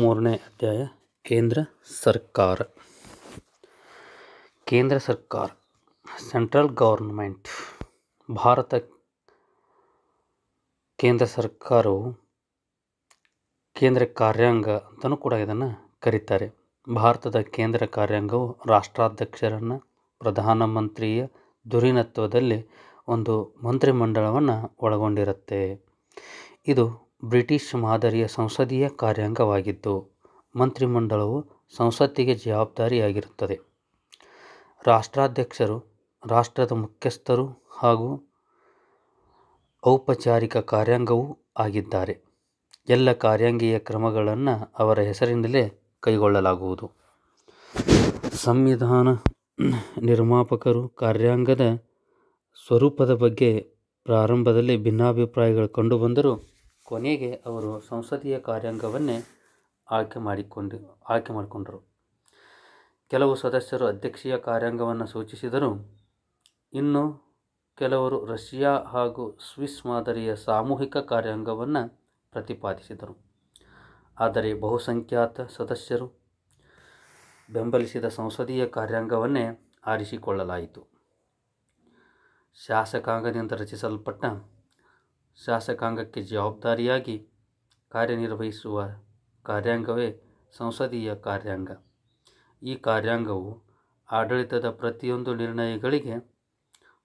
ಮೂರನೇ ಅಧ್ಯಾಯ ಕೇಂದ್ರ ಸರ್ಕಾರ ಕೇಂದ್ರ ಸರ್ಕಾರ ಸೆಂಟ್ರಲ್ ಗೌರ್ಮೆಂಟ್ ಭಾರತ ಕೇಂದ್ರ ಸರ್ಕಾರವು ಕೇಂದ್ರ ಕಾರ್ಯಾಂಗ ಅಂತಲೂ ಕೂಡ ಇದನ್ನು ಕರೀತಾರೆ ಭಾರತದ ಕೇಂದ್ರ ಕಾರ್ಯಾಂಗವು ರಾಷ್ಟ್ರಾಧ್ಯಕ್ಷರನ್ನು ಪ್ರಧಾನಮಂತ್ರಿಯ ದುರಿನತ್ವದಲ್ಲಿ ಒಂದು ಮಂತ್ರಿಮಂಡಲವನ್ನು ಒಳಗೊಂಡಿರುತ್ತೆ ಇದು ಬ್ರಿಟಿಷ್ ಮಾದರಿಯ ಸಂಸದೀಯ ಕಾರ್ಯಾಂಗವಾಗಿದ್ದು ಮಂತ್ರಿಮಂಡಲವು ಸಂಸತ್ತಿಗೆ ಜವಾಬ್ದಾರಿಯಾಗಿರುತ್ತದೆ ರಾಷ್ಟ್ರಾಧ್ಯಕ್ಷರು ರಾಷ್ಟ್ರದ ಮುಖ್ಯಸ್ಥರು ಹಾಗೂ ಔಪಚಾರಿಕ ಕಾರ್ಯಾಂಗವೂ ಆಗಿದ್ದಾರೆ ಎಲ್ಲ ಕಾರ್ಯಾಂಗೀಯ ಕ್ರಮಗಳನ್ನು ಅವರ ಹೆಸರಿನಲ್ಲೇ ಕೈಗೊಳ್ಳಲಾಗುವುದು ಸಂವಿಧಾನ ನಿರ್ಮಾಪಕರು ಕಾರ್ಯಾಂಗದ ಸ್ವರೂಪದ ಬಗ್ಗೆ ಪ್ರಾರಂಭದಲ್ಲಿ ಭಿನ್ನಾಭಿಪ್ರಾಯಗಳು ಕಂಡುಬಂದರೂ ಕೊನೆಗೆ ಅವರು ಸಂಸದೀಯ ಕಾರ್ಯಾಂಗವನ್ನೇ ಆಯ್ಕೆ ಮಾಡಿಕೊಂಡು ಆಯ್ಕೆ ಮಾಡಿಕೊಂಡರು ಕೆಲವು ಸದಸ್ಯರು ಅಧ್ಯಕ್ಷೀಯ ಕಾರ್ಯಾಂಗವನ್ನು ಸೂಚಿಸಿದರು ಇನ್ನು ಕೆಲವರು ರಷ್ಯಾ ಹಾಗೂ ಸ್ವಿಸ್ ಮಾದರಿಯ ಸಾಮೂಹಿಕ ಕಾರ್ಯಾಂಗವನ್ನು ಪ್ರತಿಪಾದಿಸಿದರು ಆದರೆ ಬಹುಸಂಖ್ಯಾತ ಸದಸ್ಯರು ಬೆಂಬಲಿಸಿದ ಸಂಸದೀಯ ಕಾರ್ಯಾಂಗವನ್ನೇ ಆರಿಸಿಕೊಳ್ಳಲಾಯಿತು ಶಾಸಕಾಂಗದಿಂದ ರಚಿಸಲ್ಪಟ್ಟ ಶಾಸಕಾಂಗಕ್ಕೆ ಜವಾಬ್ದಾರಿಯಾಗಿ ಕಾರ್ಯನಿರ್ವಹಿಸುವ ಕಾರ್ಯಾಂಗವೇ ಸಂಸದೀಯ ಕಾರ್ಯಾಂಗ ಈ ಕಾರ್ಯಾಂಗವು ಆಡಳಿತದ ಪ್ರತಿಯೊಂದು ನಿರ್ಣಯಗಳಿಗೆ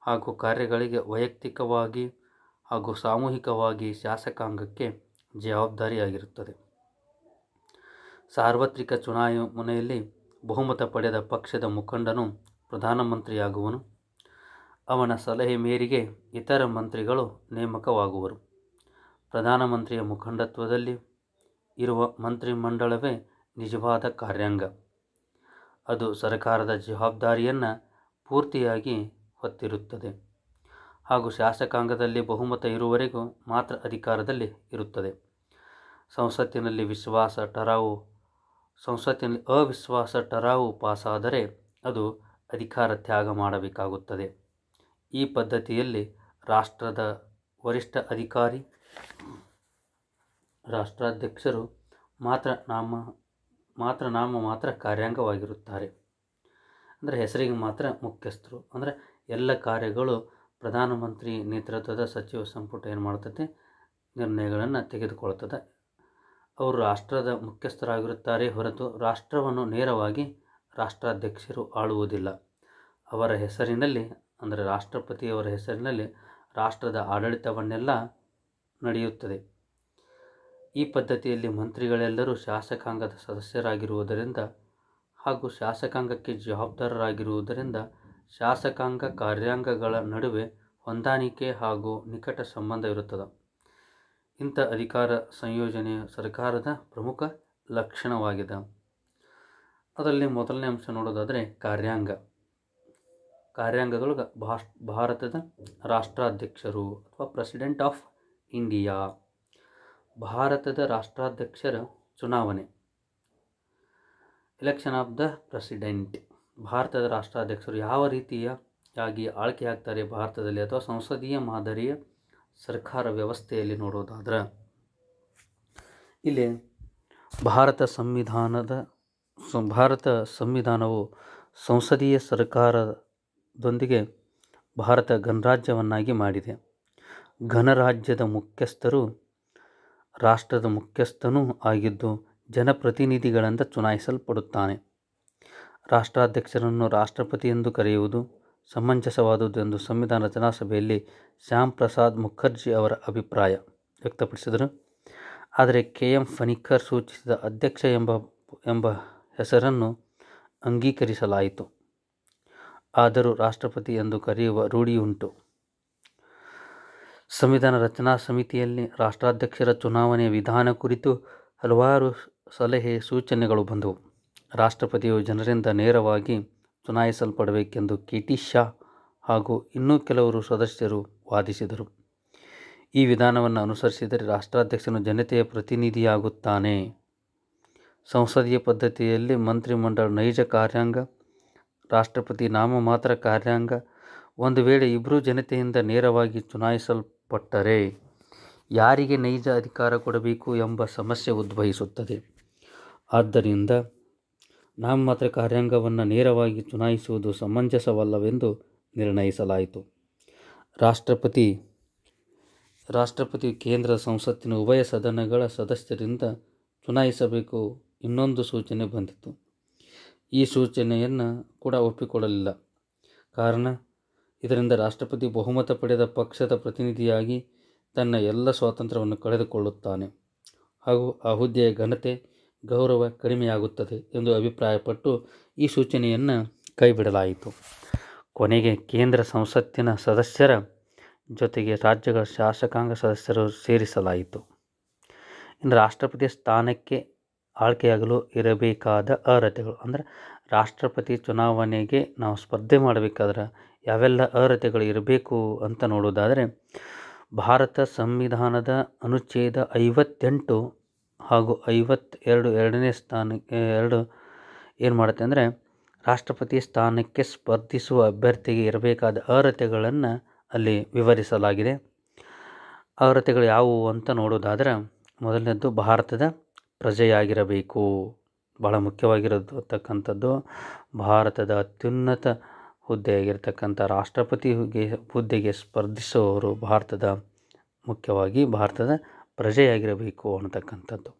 ಹಾಗೂ ಕಾರ್ಯಗಳಿಗೆ ವೈಯಕ್ತಿಕವಾಗಿ ಹಾಗೂ ಸಾಮೂಹಿಕವಾಗಿ ಶಾಸಕಾಂಗಕ್ಕೆ ಜವಾಬ್ದಾರಿಯಾಗಿರುತ್ತದೆ ಸಾರ್ವತ್ರಿಕ ಚುನಾವಣೆಯಲ್ಲಿ ಬಹುಮತ ಪಡೆದ ಪಕ್ಷದ ಮುಖಂಡನು ಪ್ರಧಾನಮಂತ್ರಿಯಾಗುವನು ಅವನ ಸಲಹೆ ಮೇರೆಗೆ ಇತರ ಮಂತ್ರಿಗಳು ನೇಮಕವಾಗುವರು ಪ್ರಧಾನಮಂತ್ರಿಯ ಮುಖಂಡತ್ವದಲ್ಲಿ ಇರುವ ಮಂತ್ರಿಮಂಡಲವೇ ನಿಜವಾದ ಕಾರ್ಯಾಂಗ ಅದು ಸರ್ಕಾರದ ಜವಾಬ್ದಾರಿಯನ್ನು ಪೂರ್ತಿಯಾಗಿ ಹೊತ್ತಿರುತ್ತದೆ ಹಾಗೂ ಶಾಸಕಾಂಗದಲ್ಲಿ ಬಹುಮತ ಇರುವವರೆಗೂ ಮಾತ್ರ ಅಧಿಕಾರದಲ್ಲಿ ಇರುತ್ತದೆ ಸಂಸತ್ತಿನಲ್ಲಿ ವಿಶ್ವಾಸ ಟರಾವು ಸಂಸತ್ತಿನಲ್ಲಿ ಅವಿಶ್ವಾಸ ಟರಾವು ಪಾಸಾದರೆ ಅದು ಅಧಿಕಾರ ತ್ಯಾಗ ಮಾಡಬೇಕಾಗುತ್ತದೆ ಈ ಪದ್ಧತಿಯಲ್ಲಿ ರಾಷ್ಟ್ರದ ವರಿಷ್ಠ ಅಧಿಕಾರಿ ರಾಷ್ಟ್ರಾಧ್ಯಕ್ಷರು ಮಾತ್ರ ನಾಮ ಮಾತ್ರ ನಾಮ ಮಾತ್ರ ಕಾರ್ಯಾಂಗವಾಗಿರುತ್ತಾರೆ ಅಂದರೆ ಹೆಸರಿಗೆ ಮಾತ್ರ ಮುಖ್ಯಸ್ಥರು ಅಂದರೆ ಎಲ್ಲ ಕಾರ್ಯಗಳು ಪ್ರಧಾನಮಂತ್ರಿ ನೇತೃತ್ವದ ಸಚಿವ ಸಂಪುಟ ಏನು ಮಾಡ್ತದೆ ನಿರ್ಣಯಗಳನ್ನು ತೆಗೆದುಕೊಳ್ತದೆ ಅವರು ರಾಷ್ಟ್ರದ ಮುಖ್ಯಸ್ಥರಾಗಿರುತ್ತಾರೆ ಹೊರತು ರಾಷ್ಟ್ರವನ್ನು ನೇರವಾಗಿ ರಾಷ್ಟ್ರಾಧ್ಯಕ್ಷರು ಆಳುವುದಿಲ್ಲ ಅವರ ಹೆಸರಿನಲ್ಲಿ ಅಂದರೆ ರಾಷ್ಟ್ರಪತಿಯವರ ಹೆಸರಿನಲ್ಲಿ ರಾಷ್ಟ್ರದ ಆಡಳಿತವನ್ನೆಲ್ಲ ನಡೆಯುತ್ತದೆ ಈ ಪದ್ಧತಿಯಲ್ಲಿ ಮಂತ್ರಿಗಳೆಲ್ಲರೂ ಶಾಸಕಾಂಗದ ಸದಸ್ಯರಾಗಿರುವುದರಿಂದ ಹಾಗೂ ಶಾಸಕಾಂಗಕ್ಕೆ ಜವಾಬ್ದಾರರಾಗಿರುವುದರಿಂದ ಶಾಸಕಾಂಗ ಕಾರ್ಯಾಂಗಗಳ ನಡುವೆ ಹೊಂದಾಣಿಕೆ ಹಾಗೂ ನಿಕಟ ಇರುತ್ತದೆ ಇಂಥ ಅಧಿಕಾರ ಸಂಯೋಜನೆಯು ಸರ್ಕಾರದ ಪ್ರಮುಖ ಲಕ್ಷಣವಾಗಿದೆ ಅದರಲ್ಲಿ ಮೊದಲನೇ ಅಂಶ ನೋಡೋದಾದರೆ ಕಾರ್ಯಾಂಗ ಕಾರ್ಯಾಂಗಗಳು ಭಾಷ್ ಭಾರತದ ರಾಷ್ಟ್ರಾಧ್ಯಕ್ಷರು ಅಥವಾ ಪ್ರೆಸಿಡೆಂಟ್ ಆಫ್ ಇಂಡಿಯಾ ಭಾರತದ ರಾಷ್ಟ್ರಾಧ್ಯಕ್ಷರ ಚುನಾವಣೆ ಎಲೆಕ್ಷನ್ ಆಫ್ ದ ಪ್ರೆಸಿಡೆಂಟ್ ಭಾರತದ ರಾಷ್ಟ್ರಾಧ್ಯಕ್ಷರು ಯಾವ ರೀತಿಯಾಗಿ ಆಳ್ಕೆ ಆಗ್ತಾರೆ ಭಾರತದಲ್ಲಿ ಅಥವಾ ಸಂಸದೀಯ ಮಾದರಿಯ ಸರ್ಕಾರ ವ್ಯವಸ್ಥೆಯಲ್ಲಿ ನೋಡೋದಾದ್ರೆ ಇಲ್ಲಿ ಭಾರತ ಸಂವಿಧಾನದ ಭಾರತ ಸಂವಿಧಾನವು ಸಂಸದೀಯ ಸರ್ಕಾರ ದೊಂದಿಗೆ ಭಾರತ ಗಣರಾಜ್ಯವನ್ನಾಗಿ ಮಾಡಿದೆ ಗಣರಾಜ್ಯದ ಮುಖ್ಯಸ್ಥರು ರಾಷ್ಟ್ರದ ಮುಖ್ಯಸ್ಥನೂ ಆಗಿದ್ದು ಜನಪ್ರತಿನಿಧಿಗಳಿಂದ ಚುನಾಯಿಸಲ್ಪಡುತ್ತಾನೆ ರಾಷ್ಟ್ರಾಧ್ಯಕ್ಷರನ್ನು ರಾಷ್ಟ್ರಪತಿ ಎಂದು ಕರೆಯುವುದು ಸಮಂಜಸವಾದುದು ಎಂದು ಸಂವಿಧಾನ ರಚನಾ ಸಭೆಯಲ್ಲಿ ಶ್ಯಾಮ್ ಪ್ರಸಾದ್ ಮುಖರ್ಜಿ ಅವರ ಅಭಿಪ್ರಾಯ ವ್ಯಕ್ತಪಡಿಸಿದರು ಆದರೆ ಕೆ ಎಂ ಫನಿಕರ್ ಸೂಚಿಸಿದ ಅಧ್ಯಕ್ಷ ಎಂಬ ಎಂಬ ಹೆಸರನ್ನು ಅಂಗೀಕರಿಸಲಾಯಿತು ಆದರೂ ರಾಷ್ಟ್ರಪತಿ ಎಂದು ಕರೆಯುವ ರೂಢಿಯುಂಟು ಸಂವಿಧಾನ ರಚನಾ ಸಮಿತಿಯಲ್ಲಿ ರಾಷ್ಟ್ರಾಧ್ಯಕ್ಷರ ಚುನಾವಣೆಯ ವಿಧಾನ ಕುರಿತು ಹಲವಾರು ಸಲಹೆ ಸೂಚನೆಗಳು ಬಂದವು ರಾಷ್ಟ್ರಪತಿಯು ಜನರಿಂದ ನೇರವಾಗಿ ಚುನಾಯಿಸಲ್ಪಡಬೇಕೆಂದು ಕೆ ಟಿ ಶಾ ಹಾಗೂ ಇನ್ನೂ ಕೆಲವರು ಸದಸ್ಯರು ವಾದಿಸಿದರು ಈ ವಿಧಾನವನ್ನು ಅನುಸರಿಸಿದರೆ ರಾಷ್ಟ್ರಾಧ್ಯಕ್ಷನು ಜನತೆಯ ಪ್ರತಿನಿಧಿಯಾಗುತ್ತಾನೆ ಸಂಸದೀಯ ಪದ್ಧತಿಯಲ್ಲಿ ಮಂತ್ರಿಮಂಡಲ ನೈಜ ಕಾರ್ಯಾಂಗ ರಾಷ್ಟ್ರಪತಿ ನಾಮಮಾತ್ರ ಕಾರ್ಯಾಂಗ ಒಂದು ವೇಳೆ ಇಬ್ಬರೂ ಜನತೆಯಿಂದ ನೇರವಾಗಿ ಚುನಾಯಿಸಲ್ಪಟ್ಟರೆ ಯಾರಿಗೆ ನೈಜ ಅಧಿಕಾರ ಕೊಡಬೇಕು ಎಂಬ ಸಮಸ್ಯೆ ಉದ್ಭವಿಸುತ್ತದೆ ಆದ್ದರಿಂದ ನಾಮಮಾತ್ರ ಕಾರ್ಯಾಂಗವನ್ನು ನೇರವಾಗಿ ಚುನಾಯಿಸುವುದು ಸಮಂಜಸವಲ್ಲವೆಂದು ನಿರ್ಣಯಿಸಲಾಯಿತು ರಾಷ್ಟ್ರಪತಿ ರಾಷ್ಟ್ರಪತಿ ಕೇಂದ್ರ ಸಂಸತ್ತಿನ ಉಭಯ ಸದನಗಳ ಸದಸ್ಯರಿಂದ ಚುನಾಯಿಸಬೇಕು ಇನ್ನೊಂದು ಸೂಚನೆ ಬಂದಿತು ಈ ಸೂಚನೆಯನ್ನು ಕೂಡ ಒಪ್ಪಿಕೊಳ್ಳಲಿಲ್ಲ ಕಾರಣ ಇದರಿಂದ ರಾಷ್ಟ್ರಪತಿ ಬಹುಮತ ಪಡೆದ ಪಕ್ಷದ ಪ್ರತಿನಿಧಿಯಾಗಿ ತನ್ನ ಎಲ್ಲ ಸ್ವಾತಂತ್ರ್ಯವನ್ನು ಕಳೆದುಕೊಳ್ಳುತ್ತಾನೆ ಹಾಗೂ ಆ ಹುದ್ದೆಯ ಘನತೆ ಗೌರವ ಕಡಿಮೆಯಾಗುತ್ತದೆ ಎಂದು ಅಭಿಪ್ರಾಯಪಟ್ಟು ಈ ಸೂಚನೆಯನ್ನು ಕೈಬಿಡಲಾಯಿತು ಕೊನೆಗೆ ಕೇಂದ್ರ ಸಂಸತ್ತಿನ ಸದಸ್ಯರ ಜೊತೆಗೆ ರಾಜ್ಯಗಳ ಶಾಸಕಾಂಗ ಸದಸ್ಯರು ಸೇರಿಸಲಾಯಿತು ಇನ್ನು ರಾಷ್ಟ್ರಪತಿ ಸ್ಥಾನಕ್ಕೆ ಆಳ್ಕೆಯಾಗಲು ಇರಬೇಕಾದ ಅರ್ಹತೆಗಳು ಅಂದರೆ ರಾಷ್ಟ್ರಪತಿ ಚುನಾವಣೆಗೆ ನಾವು ಸ್ಪರ್ಧೆ ಮಾಡಬೇಕಾದ್ರೆ ಯಾವೆಲ್ಲ ಅರ್ಹತೆಗಳು ಇರಬೇಕು ಅಂತ ನೋಡೋದಾದರೆ ಭಾರತ ಸಂವಿಧಾನದ ಅನುಚ್ಛೇದ ಐವತ್ತೆಂಟು ಹಾಗೂ ಐವತ್ತೆರಡು ಎರಡನೇ ಸ್ಥಾನಕ್ಕೆ ಎರಡು ಏನು ಮಾಡುತ್ತೆ ಅಂದರೆ ರಾಷ್ಟ್ರಪತಿ ಸ್ಥಾನಕ್ಕೆ ಸ್ಪರ್ಧಿಸುವ ಅಭ್ಯರ್ಥಿಗೆ ಇರಬೇಕಾದ ಅರ್ಹತೆಗಳನ್ನು ಅಲ್ಲಿ ವಿವರಿಸಲಾಗಿದೆ ಅರ್ಹತೆಗಳು ಯಾವುವು ಅಂತ ನೋಡೋದಾದರೆ ಮೊದಲನೇದ್ದು ಭಾರತದ ಪ್ರಜೆಯಾಗಿರಬೇಕು ಬಹಳ ಮುಖ್ಯವಾಗಿರೋದು ಅಂತಕ್ಕಂಥದ್ದು ಭಾರತದ ಅತ್ಯುನ್ನತ ಹುದ್ದೆಯಾಗಿರ್ತಕ್ಕಂಥ ರಾಷ್ಟ್ರಪತಿ ಹುದ್ದೆಗೆ ಸ್ಪರ್ಧಿಸುವವರು ಭಾರತದ ಮುಖ್ಯವಾಗಿ ಭಾರತದ ಪ್ರಜೆಯಾಗಿರಬೇಕು ಅನ್ನತಕ್ಕಂಥದ್ದು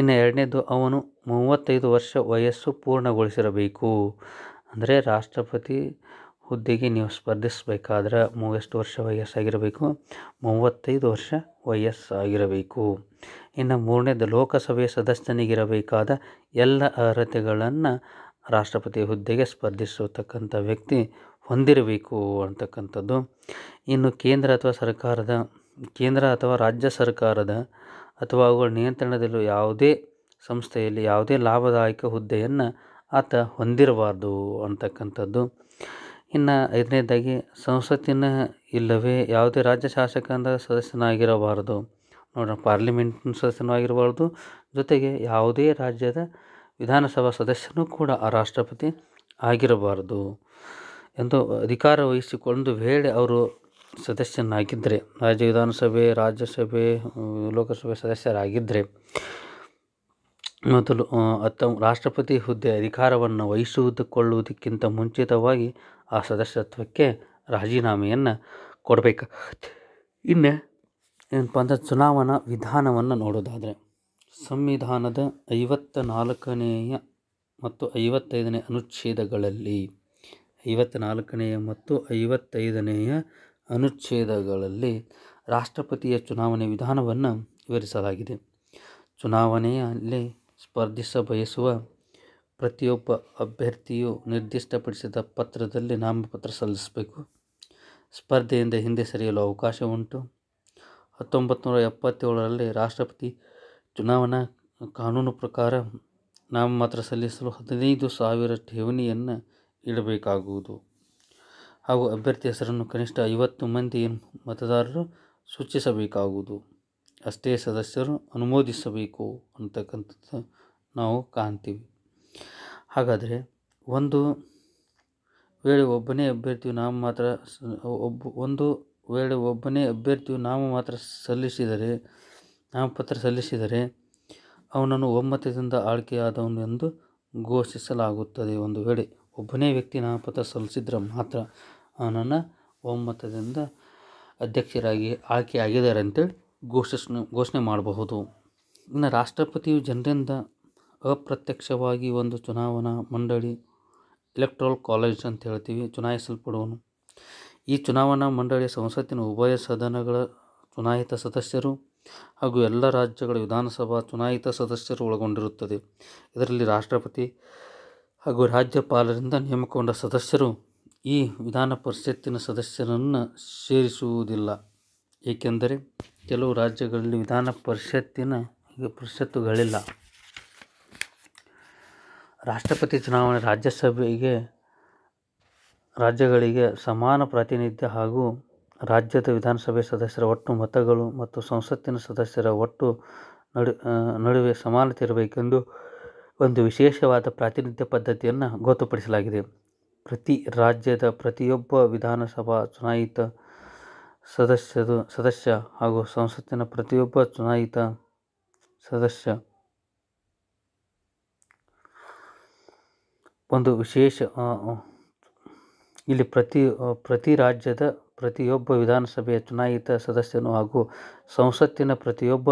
ಇನ್ನು ಎರಡನೇದು ಅವನು ಮೂವತ್ತೈದು ವರ್ಷ ವಯಸ್ಸು ಪೂರ್ಣಗೊಳಿಸಿರಬೇಕು ಅಂದರೆ ರಾಷ್ಟ್ರಪತಿ ಹುದ್ದೆಗೆ ನೀವು ಸ್ಪರ್ಧಿಸಬೇಕಾದ್ರೆ ಮೂವೆಷ್ಟು ವರ್ಷ ವಯಸ್ಸಾಗಿರಬೇಕು ಮೂವತ್ತೈದು ವರ್ಷ ವಯಸ್ಸಾಗಿರಬೇಕು ಇನ್ನು ಮೂರನೇದು ಲೋಕಸಭೆ ಸದಸ್ಯನಿಗಿರಬೇಕಾದ ಎಲ್ಲ ಅರ್ಹತೆಗಳನ್ನು ರಾಷ್ಟ್ರಪತಿ ಹುದ್ದೆಗೆ ಸ್ಪರ್ಧಿಸತಕ್ಕಂಥ ವ್ಯಕ್ತಿ ಹೊಂದಿರಬೇಕು ಅಂತಕ್ಕಂಥದ್ದು ಇನ್ನು ಕೇಂದ್ರ ಅಥವಾ ಸರ್ಕಾರದ ಕೇಂದ್ರ ಅಥವಾ ರಾಜ್ಯ ಸರ್ಕಾರದ ಅಥವಾ ಅವುಗಳ ನಿಯಂತ್ರಣದಲ್ಲೂ ಯಾವುದೇ ಸಂಸ್ಥೆಯಲ್ಲಿ ಯಾವುದೇ ಲಾಭದಾಯಕ ಹುದ್ದೆಯನ್ನು ಆತ ಹೊಂದಿರಬಾರ್ದು ಅಂತಕ್ಕಂಥದ್ದು ಇನ್ನು ಐದನೇದಾಗಿ ಸಂಸತ್ತಿನ ಇಲ್ಲವೇ ಯಾವುದೇ ರಾಜ್ಯ ಶಾಸಕಾಂಗ ಸದಸ್ಯನಾಗಿರಬಾರದು ನೋಡೋಣ ಪಾರ್ಲಿಮೆಂಟ್ ಸದಸ್ಯನೂ ಆಗಿರಬಾರ್ದು ಜೊತೆಗೆ ಯಾವುದೇ ರಾಜ್ಯದ ವಿಧಾನಸಭಾ ಸದಸ್ಯನೂ ಕೂಡ ಆ ರಾಷ್ಟ್ರಪತಿ ಆಗಿರಬಾರದು ಎಂದು ಅಧಿಕಾರ ವಹಿಸಿಕೊಂಡು ವೇಳೆ ಅವರು ಸದಸ್ಯನಾಗಿದ್ದರೆ ರಾಜ್ಯ ವಿಧಾನಸಭೆ ರಾಜ್ಯಸಭೆ ಲೋಕಸಭೆ ಸದಸ್ಯರಾಗಿದ್ದರೆ ಮೊದಲು ಅತ್ತ ರಾಷ್ಟ್ರಪತಿ ಹುದ್ದೆ ಅಧಿಕಾರವನ್ನು ವಹಿಸಿಕೊಳ್ಳುವುದಕ್ಕಿಂತ ಮುಂಚಿತವಾಗಿ ಆ ಸದಸ್ಯತ್ವಕ್ಕೆ ರಾಜೀನಾಮೆಯನ್ನು ಕೊಡಬೇಕು ಇನ್ನು ಏನಪ್ಪ ಅಂದರೆ ಚುನಾವಣಾ ವಿಧಾನವನ್ನು ನೋಡೋದಾದರೆ ಸಂವಿಧಾನದ ಐವತ್ತ ನಾಲ್ಕನೆಯ ಮತ್ತು ಐವತ್ತೈದನೇ ಅನುಚ್ಛೇದಗಳಲ್ಲಿ ಐವತ್ತ ನಾಲ್ಕನೆಯ ಮತ್ತು ಐವತ್ತೈದನೆಯ ಅನುಚ್ಛೇದಗಳಲ್ಲಿ ರಾಷ್ಟ್ರಪತಿಯ ಚುನಾವಣೆ ವಿಧಾನವನ್ನು ವಿವರಿಸಲಾಗಿದೆ ಚುನಾವಣೆಯಲ್ಲಿ ಸ್ಪರ್ಧಿಸ ಬಯಸುವ ಪ್ರತಿಯೊಬ್ಬ ಅಭ್ಯರ್ಥಿಯು ನಿರ್ದಿಷ್ಟಪಡಿಸಿದ ಪತ್ರದಲ್ಲಿ ನಾಮಪತ್ರ ಸಲ್ಲಿಸಬೇಕು ಸ್ಪರ್ಧೆಯಿಂದ ಹಿಂದೆ ಸರಿಯಲು ಅವಕಾಶ ಉಂಟು ಹತ್ತೊಂಬತ್ತು ನೂರ ಎಪ್ಪತ್ತೇಳರಲ್ಲಿ ರಾಷ್ಟ್ರಪತಿ ಚುನಾವಣಾ ಕಾನೂನು ಪ್ರಕಾರ ನಾಮಪತ್ರ ಸಲ್ಲಿಸಲು ಹದಿನೈದು ಸಾವಿರ ಠೇವಣಿಯನ್ನು ಇಡಬೇಕಾಗುವುದು ಹಾಗೂ ಅಭ್ಯರ್ಥಿ ಹೆಸರನ್ನು ಕನಿಷ್ಠ ಐವತ್ತು ಮಂದಿ ಮತದಾರರು ಸೂಚಿಸಬೇಕಾಗುವುದು ಅಷ್ಟೇ ಸದಸ್ಯರು ಅನುಮೋದಿಸಬೇಕು ಅಂತಕ್ಕಂಥದ್ದು ನಾವು ಕಾಣ್ತೀವಿ ಹಾಗಾದರೆ ಒಂದು ವೇಳೆ ಒಬ್ಬನೇ ಅಭ್ಯರ್ಥಿಯು ನಾಮ ಮಾತ್ರ ಒಬ್ಬ ಒಂದು ವೇಳೆ ಒಬ್ಬನೇ ಅಭ್ಯರ್ಥಿಯು ನಾಮ ಮಾತ್ರ ಸಲ್ಲಿಸಿದರೆ ನಾಮಪತ್ರ ಸಲ್ಲಿಸಿದರೆ ಅವನನ್ನು ಒಮ್ಮತದಿಂದ ಆಳ್ಕೆಯಾದವನು ಎಂದು ಘೋಷಿಸಲಾಗುತ್ತದೆ ಒಂದು ವೇಳೆ ಒಬ್ಬನೇ ವ್ಯಕ್ತಿ ನಾಮಪತ್ರ ಸಲ್ಲಿಸಿದ್ರೆ ಮಾತ್ರ ಅವನನ್ನು ಒಮ್ಮತದಿಂದ ಅಧ್ಯಕ್ಷರಾಗಿ ಆಗಿದ್ದಾರೆ ಅಂತೇಳಿ ಘೋಷಿಸ ಘೋಷಣೆ ಮಾಡಬಹುದು ಇನ್ನು ರಾಷ್ಟ್ರಪತಿಯು ಜನರಿಂದ ಅಪ್ರತ್ಯಕ್ಷವಾಗಿ ಒಂದು ಚುನಾವಣಾ ಮಂಡಳಿ ಎಲೆಕ್ಟ್ರಲ್ ಕಾಲೇಜ್ ಅಂತ ಹೇಳ್ತೀವಿ ಚುನಾಯಿಸಲ್ಪಡುವನು ಈ ಚುನಾವಣಾ ಮಂಡಳಿಯ ಸಂಸತ್ತಿನ ಉಭಯ ಸದನಗಳ ಚುನಾಯಿತ ಸದಸ್ಯರು ಹಾಗೂ ಎಲ್ಲ ರಾಜ್ಯಗಳ ವಿಧಾನಸಭಾ ಚುನಾಯಿತ ಸದಸ್ಯರು ಒಳಗೊಂಡಿರುತ್ತದೆ ಇದರಲ್ಲಿ ರಾಷ್ಟ್ರಪತಿ ಹಾಗೂ ರಾಜ್ಯಪಾಲರಿಂದ ನೇಮಕಗೊಂಡ ಸದಸ್ಯರು ಈ ವಿಧಾನ ಪರಿಷತ್ತಿನ ಸದಸ್ಯರನ್ನು ಸೇರಿಸುವುದಿಲ್ಲ ಏಕೆಂದರೆ ಕೆಲವು ರಾಜ್ಯಗಳಲ್ಲಿ ವಿಧಾನ ಪರಿಷತ್ತಿನ ಈಗ ಪರಿಷತ್ತುಗಳಿಲ್ಲ ರಾಷ್ಟ್ರಪತಿ ಚುನಾವಣೆ ರಾಜ್ಯಸಭೆಗೆ ರಾಜ್ಯಗಳಿಗೆ ಸಮಾನ ಪ್ರಾತಿನಿಧ್ಯ ಹಾಗೂ ರಾಜ್ಯದ ವಿಧಾನಸಭೆ ಸದಸ್ಯರ ಒಟ್ಟು ಮತಗಳು ಮತ್ತು ಸಂಸತ್ತಿನ ಸದಸ್ಯರ ಒಟ್ಟು ನಡು ನಡುವೆ ಸಮಾನತೆ ಇರಬೇಕೆಂದು ಒಂದು ವಿಶೇಷವಾದ ಪ್ರಾತಿನಿಧ್ಯ ಪದ್ಧತಿಯನ್ನು ಗೊತ್ತುಪಡಿಸಲಾಗಿದೆ ಪ್ರತಿ ರಾಜ್ಯದ ಪ್ರತಿಯೊಬ್ಬ ವಿಧಾನಸಭಾ ಚುನಾಯಿತ ಸದಸ್ಯರು ಸದಸ್ಯ ಹಾಗೂ ಸಂಸತ್ತಿನ ಪ್ರತಿಯೊಬ್ಬ ಚುನಾಯಿತ ಸದಸ್ಯ ಒಂದು ವಿಶೇಷ ಇಲ್ಲಿ ಪ್ರತಿ ಪ್ರತಿ ರಾಜ್ಯದ ಪ್ರತಿಯೊಬ್ಬ ವಿಧಾನಸಭೆಯ ಚುನಾಯಿತ ಸದಸ್ಯನು ಹಾಗೂ ಸಂಸತ್ತಿನ ಪ್ರತಿಯೊಬ್ಬ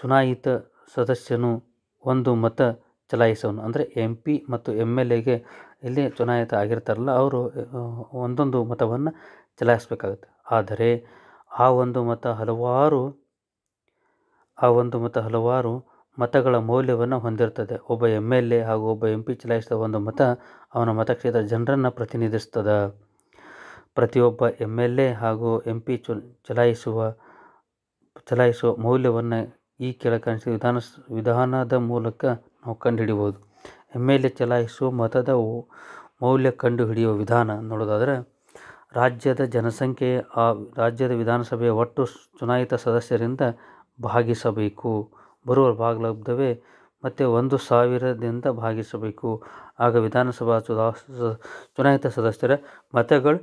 ಚುನಾಯಿತ ಸದಸ್ಯನು ಒಂದು ಮತ ಚಲಾಯಿಸೋನು ಅಂದರೆ ಎಂ ಪಿ ಮತ್ತು ಎಮ್ ಎಲ್ ಎಗೆ ಇಲ್ಲಿ ಚುನಾಯಿತ ಆಗಿರ್ತಾರಲ್ಲ ಅವರು ಒಂದೊಂದು ಮತವನ್ನು ಚಲಾಯಿಸಬೇಕಾಗುತ್ತೆ ಆದರೆ ಆ ಒಂದು ಮತ ಹಲವಾರು ಆ ಒಂದು ಮತ ಹಲವಾರು ಮತಗಳ ಮೌಲ್ಯವನ್ನು ಹೊಂದಿರ್ತದೆ ಒಬ್ಬ ಎಮ್ ಎಲ್ ಎ ಹಾಗೂ ಒಬ್ಬ ಎಂ ಪಿ ಚಲಾಯಿಸಿದ ಒಂದು ಮತ ಅವನ ಮತಕ್ಷೇತ್ರ ಜನರನ್ನು ಪ್ರತಿನಿಧಿಸ್ತದ ಪ್ರತಿಯೊಬ್ಬ ಎಮ್ ಎಲ್ ಎ ಹಾಗೂ ಎಂ ಪಿ ಚು ಚಲಾಯಿಸುವ ಚಲಾಯಿಸುವ ಮೌಲ್ಯವನ್ನು ಈ ಕೆಳಕಾಣಿಸಿದ ವಿಧಾನ ವಿಧಾನದ ಮೂಲಕ ನಾವು ಕಂಡುಹಿಡಿಬೋದು ಎಮ್ ಎಲ್ ಎ ಚಲಾಯಿಸುವ ಮತದ ಮೌಲ್ಯ ಕಂಡುಹಿಡಿಯುವ ವಿಧಾನ ನೋಡೋದಾದರೆ ರಾಜ್ಯದ ಜನಸಂಖ್ಯೆ ಆ ರಾಜ್ಯದ ವಿಧಾನಸಭೆಯ ಒಟ್ಟು ಚುನಾಯಿತ ಸದಸ್ಯರಿಂದ ಭಾಗಿಸಬೇಕು ಬರುವ ಭಾಗಲಬ್ಧವೇ ಮತ್ತು ಒಂದು ಸಾವಿರದಿಂದ ಭಾಗಿಸಬೇಕು ಆಗ ವಿಧಾನಸಭಾ ಚುನಾ ಚುನಾಯಿತ ಸದಸ್ಯರ ಮತಗಳ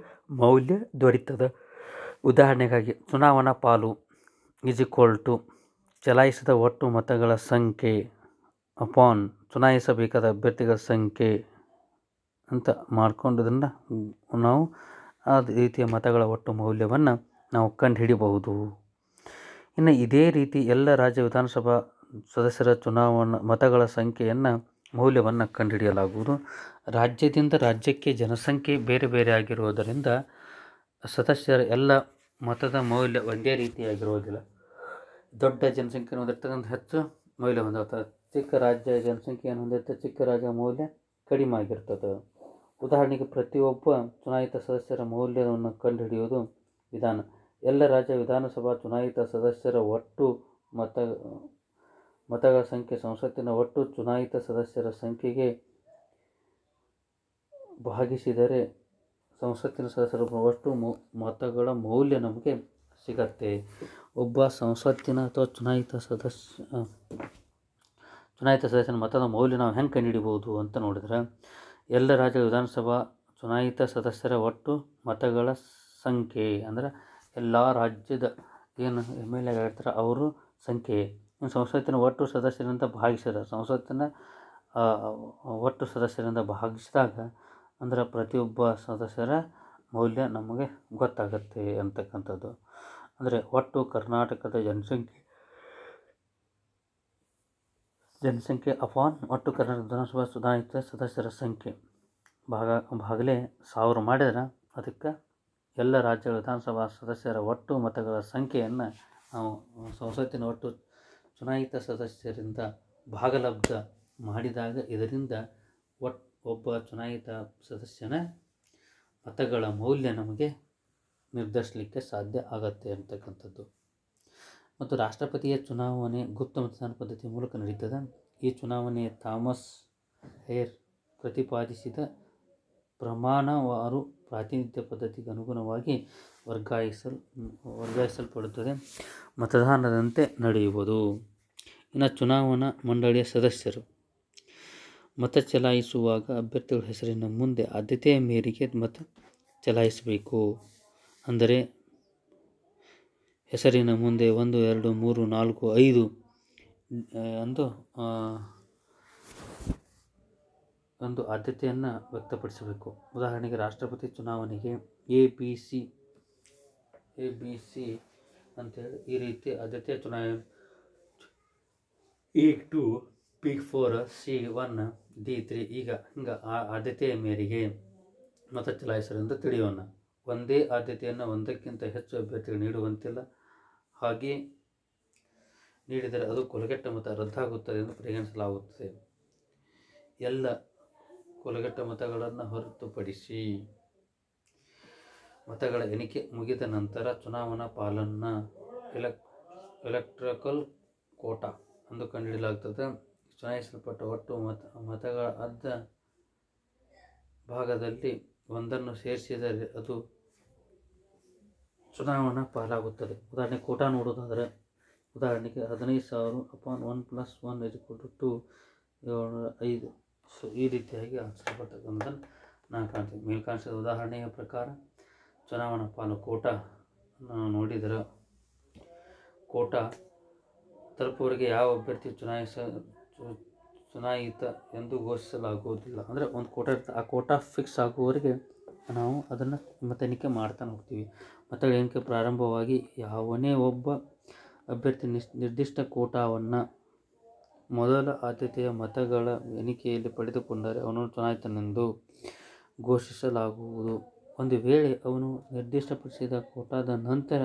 ಮೌಲ್ಯ ದೊರೆಯುತ್ತದೆ ಉದಾಹರಣೆಗಾಗಿ ಚುನಾವಣಾ ಪಾಲು ಈಸ್ ಈಕ್ವಲ್ ಟು ಚಲಾಯಿಸಿದ ಒಟ್ಟು ಮತಗಳ ಸಂಖ್ಯೆ ಅಪಾನ್ ಚುನಾಯಿಸಬೇಕಾದ ಅಭ್ಯರ್ಥಿಗಳ ಸಂಖ್ಯೆ ಅಂತ ಮಾಡ್ಕೊಂಡು ನಾವು ಆ ರೀತಿಯ ಮತಗಳ ಒಟ್ಟು ಮೌಲ್ಯವನ್ನು ನಾವು ಕಂಡುಹಿಡಿಯಬಹುದು ಇನ್ನು ಇದೇ ರೀತಿ ಎಲ್ಲ ರಾಜ್ಯ ವಿಧಾನಸಭಾ ಸದಸ್ಯರ ಚುನಾವಣಾ ಮತಗಳ ಸಂಖ್ಯೆಯನ್ನು ಮೌಲ್ಯವನ್ನು ಕಂಡುಹಿಡಿಯಲಾಗುವುದು ರಾಜ್ಯದಿಂದ ರಾಜ್ಯಕ್ಕೆ ಜನಸಂಖ್ಯೆ ಬೇರೆ ಬೇರೆ ಆಗಿರುವುದರಿಂದ ಸದಸ್ಯರ ಎಲ್ಲ ಮತದ ಮೌಲ್ಯ ಒಂದೇ ರೀತಿಯಾಗಿರುವುದಿಲ್ಲ ದೊಡ್ಡ ಜನಸಂಖ್ಯೆಯನ್ನು ಹೊಂದಿರ್ತಕ್ಕಂಥ ಹೆಚ್ಚು ಮೌಲ್ಯ ಹೊಂದಿರ್ತದೆ ಚಿಕ್ಕ ರಾಜ್ಯ ಜನಸಂಖ್ಯೆಯನ್ನು ಹೊಂದಿರ್ತದೆ ಚಿಕ್ಕ ರಾಜ್ಯ ಮೌಲ್ಯ ಕಡಿಮೆ ಆಗಿರ್ತದೆ ಉದಾಹರಣೆಗೆ ಪ್ರತಿಯೊಬ್ಬ ಚುನಾಯಿತ ಸದಸ್ಯರ ಮೌಲ್ಯವನ್ನು ಕಂಡುಹಿಡಿಯುವುದು ವಿಧಾನ ಎಲ್ಲ ರಾಜ್ಯ ವಿಧಾನಸಭಾ ಚುನಾಯಿತ ಸದಸ್ಯರ ಒಟ್ಟು ಮತ ಮತಗಳ ಸಂಖ್ಯೆ ಸಂಸತ್ತಿನ ಒಟ್ಟು ಚುನಾಯಿತ ಸದಸ್ಯರ ಸಂಖ್ಯೆಗೆ ಭಾಗಿಸಿದರೆ ಸಂಸತ್ತಿನ ಸದಸ್ಯರ ಒಟ್ಟು ಮತಗಳ ಮೌಲ್ಯ ನಮಗೆ ಸಿಗತ್ತೆ ಒಬ್ಬ ಸಂಸತ್ತಿನ ಅಥವಾ ಚುನಾಯಿತ ಸದಸ್ಯ ಚುನಾಯಿತ ಸದಸ್ಯನ ಮತದ ಮೌಲ್ಯ ನಾವು ಹೆಂಗೆ ಕಂಡುಹಿಡಿಬೋದು ಅಂತ ನೋಡಿದ್ರೆ ಎಲ್ಲ ರಾಜ್ಯ ವಿಧಾನಸಭಾ ಚುನಾಯಿತ ಸದಸ್ಯರ ಒಟ್ಟು ಮತಗಳ ಸಂಖ್ಯೆ ಅಂದ್ರೆ ಎಲ್ಲ ರಾಜ್ಯದ ಏನು ಎಮ್ ಎಲ್ ಎಗಳಿರ್ತಾರೆ ಅವರು ಸಂಖ್ಯೆ ಸಂಸತ್ತಿನ ಒಟ್ಟು ಸದಸ್ಯರಿಂದ ಭಾಗಿಸಿದ ಸಂಸತ್ತಿನ ಒಟ್ಟು ಸದಸ್ಯರಿಂದ ಭಾಗಿಸಿದಾಗ ಅಂದ್ರೆ ಪ್ರತಿಯೊಬ್ಬ ಸದಸ್ಯರ ಮೌಲ್ಯ ನಮಗೆ ಗೊತ್ತಾಗುತ್ತೆ ಅಂತಕ್ಕಂಥದ್ದು ಅಂದರೆ ಒಟ್ಟು ಕರ್ನಾಟಕದ ಜನಸಂಖ್ಯೆ ಜನಸಂಖ್ಯೆ ಅಪಾನ್ ಒಟ್ಟು ಕರ್ನಾಟಕ ವಿಧಾನಸಭಾ ಸುಧಾರಿತ ಸದಸ್ಯರ ಸಂಖ್ಯೆ ಭಾಗ ಭಾಗಲೇ ಸಾವಿರ ಮಾಡಿದ್ರೆ ಅದಕ್ಕೆ ಎಲ್ಲ ರಾಜ್ಯ ವಿಧಾನಸಭಾ ಸದಸ್ಯರ ಒಟ್ಟು ಮತಗಳ ಸಂಖ್ಯೆಯನ್ನು ನಾವು ಸಂಸತ್ತಿನ ಒಟ್ಟು ಚುನಾಯಿತ ಸದಸ್ಯರಿಂದ ಭಾಗಲಬ್ಧ ಮಾಡಿದಾಗ ಇದರಿಂದ ಒಟ್ಟು ಒಬ್ಬ ಚುನಾಯಿತ ಸದಸ್ಯನ ಮತಗಳ ಮೌಲ್ಯ ನಮಗೆ ನಿರ್ಧರಿಸಲಿಕ್ಕೆ ಸಾಧ್ಯ ಆಗತ್ತೆ ಅಂತಕ್ಕಂಥದ್ದು ಮತ್ತು ರಾಷ್ಟ್ರಪತಿಯ ಚುನಾವಣೆ ಗುಪ್ತ ಮತದಾನ ಪದ್ಧತಿ ಮೂಲಕ ನಡೀತದೆ ಈ ಚುನಾವಣೆಯ ಥಾಮಸ್ ಹೇರ್ ಪ್ರತಿಪಾದಿಸಿದ ಪ್ರಮಾಣವಾರು ಪ್ರಾತಿನಿಧ್ಯ ಪದ್ಧತಿಗೆ ಅನುಗುಣವಾಗಿ ವರ್ಗಾಯಿಸಲ್ ವರ್ಗಾಯಿಸಲ್ಪಡುತ್ತದೆ ಮತದಾನದಂತೆ ನಡೆಯುವುದು ಇನ್ನು ಚುನಾವಣಾ ಮಂಡಳಿಯ ಸದಸ್ಯರು ಮತ ಚಲಾಯಿಸುವಾಗ ಅಭ್ಯರ್ಥಿಗಳ ಹೆಸರಿನ ಮುಂದೆ ಆದ್ಯತೆಯ ಮೇರೆಗೆ ಮತ ಚಲಾಯಿಸಬೇಕು ಅಂದರೆ ಹೆಸರಿನ ಮುಂದೆ ಒಂದು ಎರಡು ಮೂರು ನಾಲ್ಕು ಐದು ಒಂದು ಒಂದು ಆದ್ಯತೆಯನ್ನು ವ್ಯಕ್ತಪಡಿಸಬೇಕು ಉದಾಹರಣೆಗೆ ರಾಷ್ಟ್ರಪತಿ ಚುನಾವಣೆಗೆ A B C A B C ಅಂತೇಳಿ ಈ ರೀತಿ ಆದ್ಯತೆಯ ಚುನಾವಣೆ A two B four C one D three ಈಗ ಹಿಂಗೆ ಆ ಆದ್ಯತೆಯ ಮೇರೆಗೆ ಮತ ಚಲಾಯಿಸರೆಂದು ತಿಳಿಯೋಣ ಒಂದೇ ಆದ್ಯತೆಯನ್ನು ಒಂದಕ್ಕಿಂತ ಹೆಚ್ಚು ಅಭ್ಯರ್ಥಿಗಳು ನೀಡುವಂತಿಲ್ಲ ಹಾಗೆ ನೀಡಿದರೆ ಅದು ಕೊಲಗಟ್ಟ ಮತ ರದ್ದಾಗುತ್ತದೆ ಎಂದು ಪರಿಗಣಿಸಲಾಗುತ್ತದೆ ಎಲ್ಲ ಕೊಲಗಟ್ಟ ಮತಗಳನ್ನು ಹೊರತುಪಡಿಸಿ ಮತಗಳ ಎಣಿಕೆ ಮುಗಿದ ನಂತರ ಚುನಾವಣಾ ಪಾಲನ್ನು ಎಲೆಕ್ ಎಲೆಕ್ಟ್ರಿಕಲ್ ಕೋಟಾ ಎಂದು ಕಂಡುಹಿಡಿಯಲಾಗ್ತದೆ ಚುನಾಯಿಸಲ್ಪಟ್ಟ ಒಟ್ಟು ಮತ ಮತಗಳ ಅರ್ಧ ಭಾಗದಲ್ಲಿ ಒಂದನ್ನು ಸೇರಿಸಿದರೆ ಅದು ಚುನಾವಣಾ ಪಾಲಾಗುತ್ತದೆ ಉದಾಹರಣೆ ಕೋಟಾ ನೋಡೋದಾದರೆ ಉದಾಹರಣೆಗೆ ಹದಿನೈದು ಸಾವಿರ ಅಪಾನ್ ಒನ್ ಪ್ಲಸ್ ಒನ್ ಕೊಟ್ಟು ಟು ಏಳ್ನೂರ ಐದು ಸೊ ಈ ರೀತಿಯಾಗಿ ಆನ್ಸರ್ ಬರ್ತಕ್ಕಂಥದ್ದನ್ನು ನಾನು ಕಾಣ್ತೀನಿ ಕಾಣಿಸಿದ ಉದಾಹರಣೆಯ ಪ್ರಕಾರ ಚುನಾವಣಾ ಪಾಲು ಕೋಟಾ ನೋಡಿದರೆ ಕೋಟಾ ತಲುಪುವವರಿಗೆ ಯಾವ ಅಭ್ಯರ್ಥಿ ಚುನಾಯಿಸ ಚುನಾಯಿತ ಎಂದು ಘೋಷಿಸಲಾಗುವುದಿಲ್ಲ ಅಂದರೆ ಒಂದು ಕೋಟ ಇರ್ತದೆ ಆ ಕೋಟಾ ಫಿಕ್ಸ್ ಆಗುವವರೆಗೆ ನಾವು ಅದನ್ನು ಮತ ಎಣಿಕೆ ಮಾಡ್ತಾನೆ ಹೋಗ್ತೀವಿ ಮತಗಳ ಎಣಿಕೆ ಪ್ರಾರಂಭವಾಗಿ ಯಾವನೇ ಒಬ್ಬ ಅಭ್ಯರ್ಥಿ ನಿಶ್ ನಿರ್ದಿಷ್ಟ ಕೋಟಾವನ್ನು ಮೊದಲ ಆದ್ಯತೆಯ ಮತಗಳ ಎಣಿಕೆಯಲ್ಲಿ ಪಡೆದುಕೊಂಡರೆ ಅವನು ಚುನಾಯಿತನೆಂದು ಘೋಷಿಸಲಾಗುವುದು ಒಂದು ವೇಳೆ ಅವನು ನಿರ್ದಿಷ್ಟಪಡಿಸಿದ ಕೋಟಾದ ನಂತರ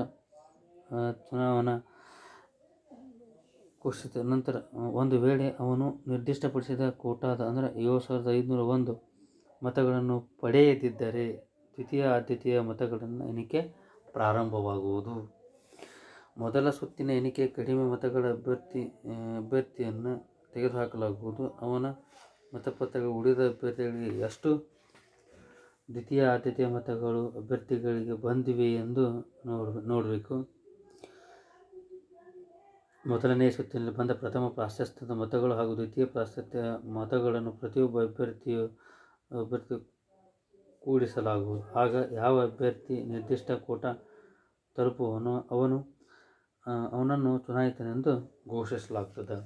ಚುನಾವಣಾ ಘೋಷಿಸಿದ ನಂತರ ಒಂದು ವೇಳೆ ಅವನು ನಿರ್ದಿಷ್ಟಪಡಿಸಿದ ಕೋಟಾದ ಅಂದರೆ ಏಳು ಸಾವಿರದ ಐದುನೂರ ಒಂದು ಮತಗಳನ್ನು ಪಡೆಯದಿದ್ದರೆ ದ್ವಿತೀಯ ಆದ್ಯತೆಯ ಮತಗಳನ್ನು ಎಣಿಕೆ ಪ್ರಾರಂಭವಾಗುವುದು ಮೊದಲ ಸುತ್ತಿನ ಎಣಿಕೆ ಕಡಿಮೆ ಮತಗಳ ಅಭ್ಯರ್ಥಿ ಅಭ್ಯರ್ಥಿಯನ್ನು ತೆಗೆದುಹಾಕಲಾಗುವುದು ಅವನ ಮತಪತ್ರಗಳು ಉಳಿದ ಅಭ್ಯರ್ಥಿಗಳಿಗೆ ಎಷ್ಟು ದ್ವಿತೀಯ ಆದ್ಯತೆಯ ಮತಗಳು ಅಭ್ಯರ್ಥಿಗಳಿಗೆ ಬಂದಿವೆ ಎಂದು ನೋಡ ನೋಡಬೇಕು ಮೊದಲನೇ ಸುತ್ತಿನಲ್ಲಿ ಬಂದ ಪ್ರಥಮ ಪ್ರಾಶಸ್ತ್ಯದ ಮತಗಳು ಹಾಗೂ ದ್ವಿತೀಯ ಪ್ರಾಶಸ್ತ್ಯ ಮತಗಳನ್ನು ಪ್ರತಿಯೊಬ್ಬ ಅಭ್ಯರ್ಥಿಯು ಅಭ್ಯರ್ಥಿ ಕೂಡಿಸಲಾಗುವುದು ಆಗ ಯಾವ ಅಭ್ಯರ್ಥಿ ನಿರ್ದಿಷ್ಟ ಕೂಟ ತಲುಪುವನು ಅವನು ಅವನನ್ನು ಚುನಾಯಿತನೆಂದು ಘೋಷಿಸಲಾಗ್ತದೆ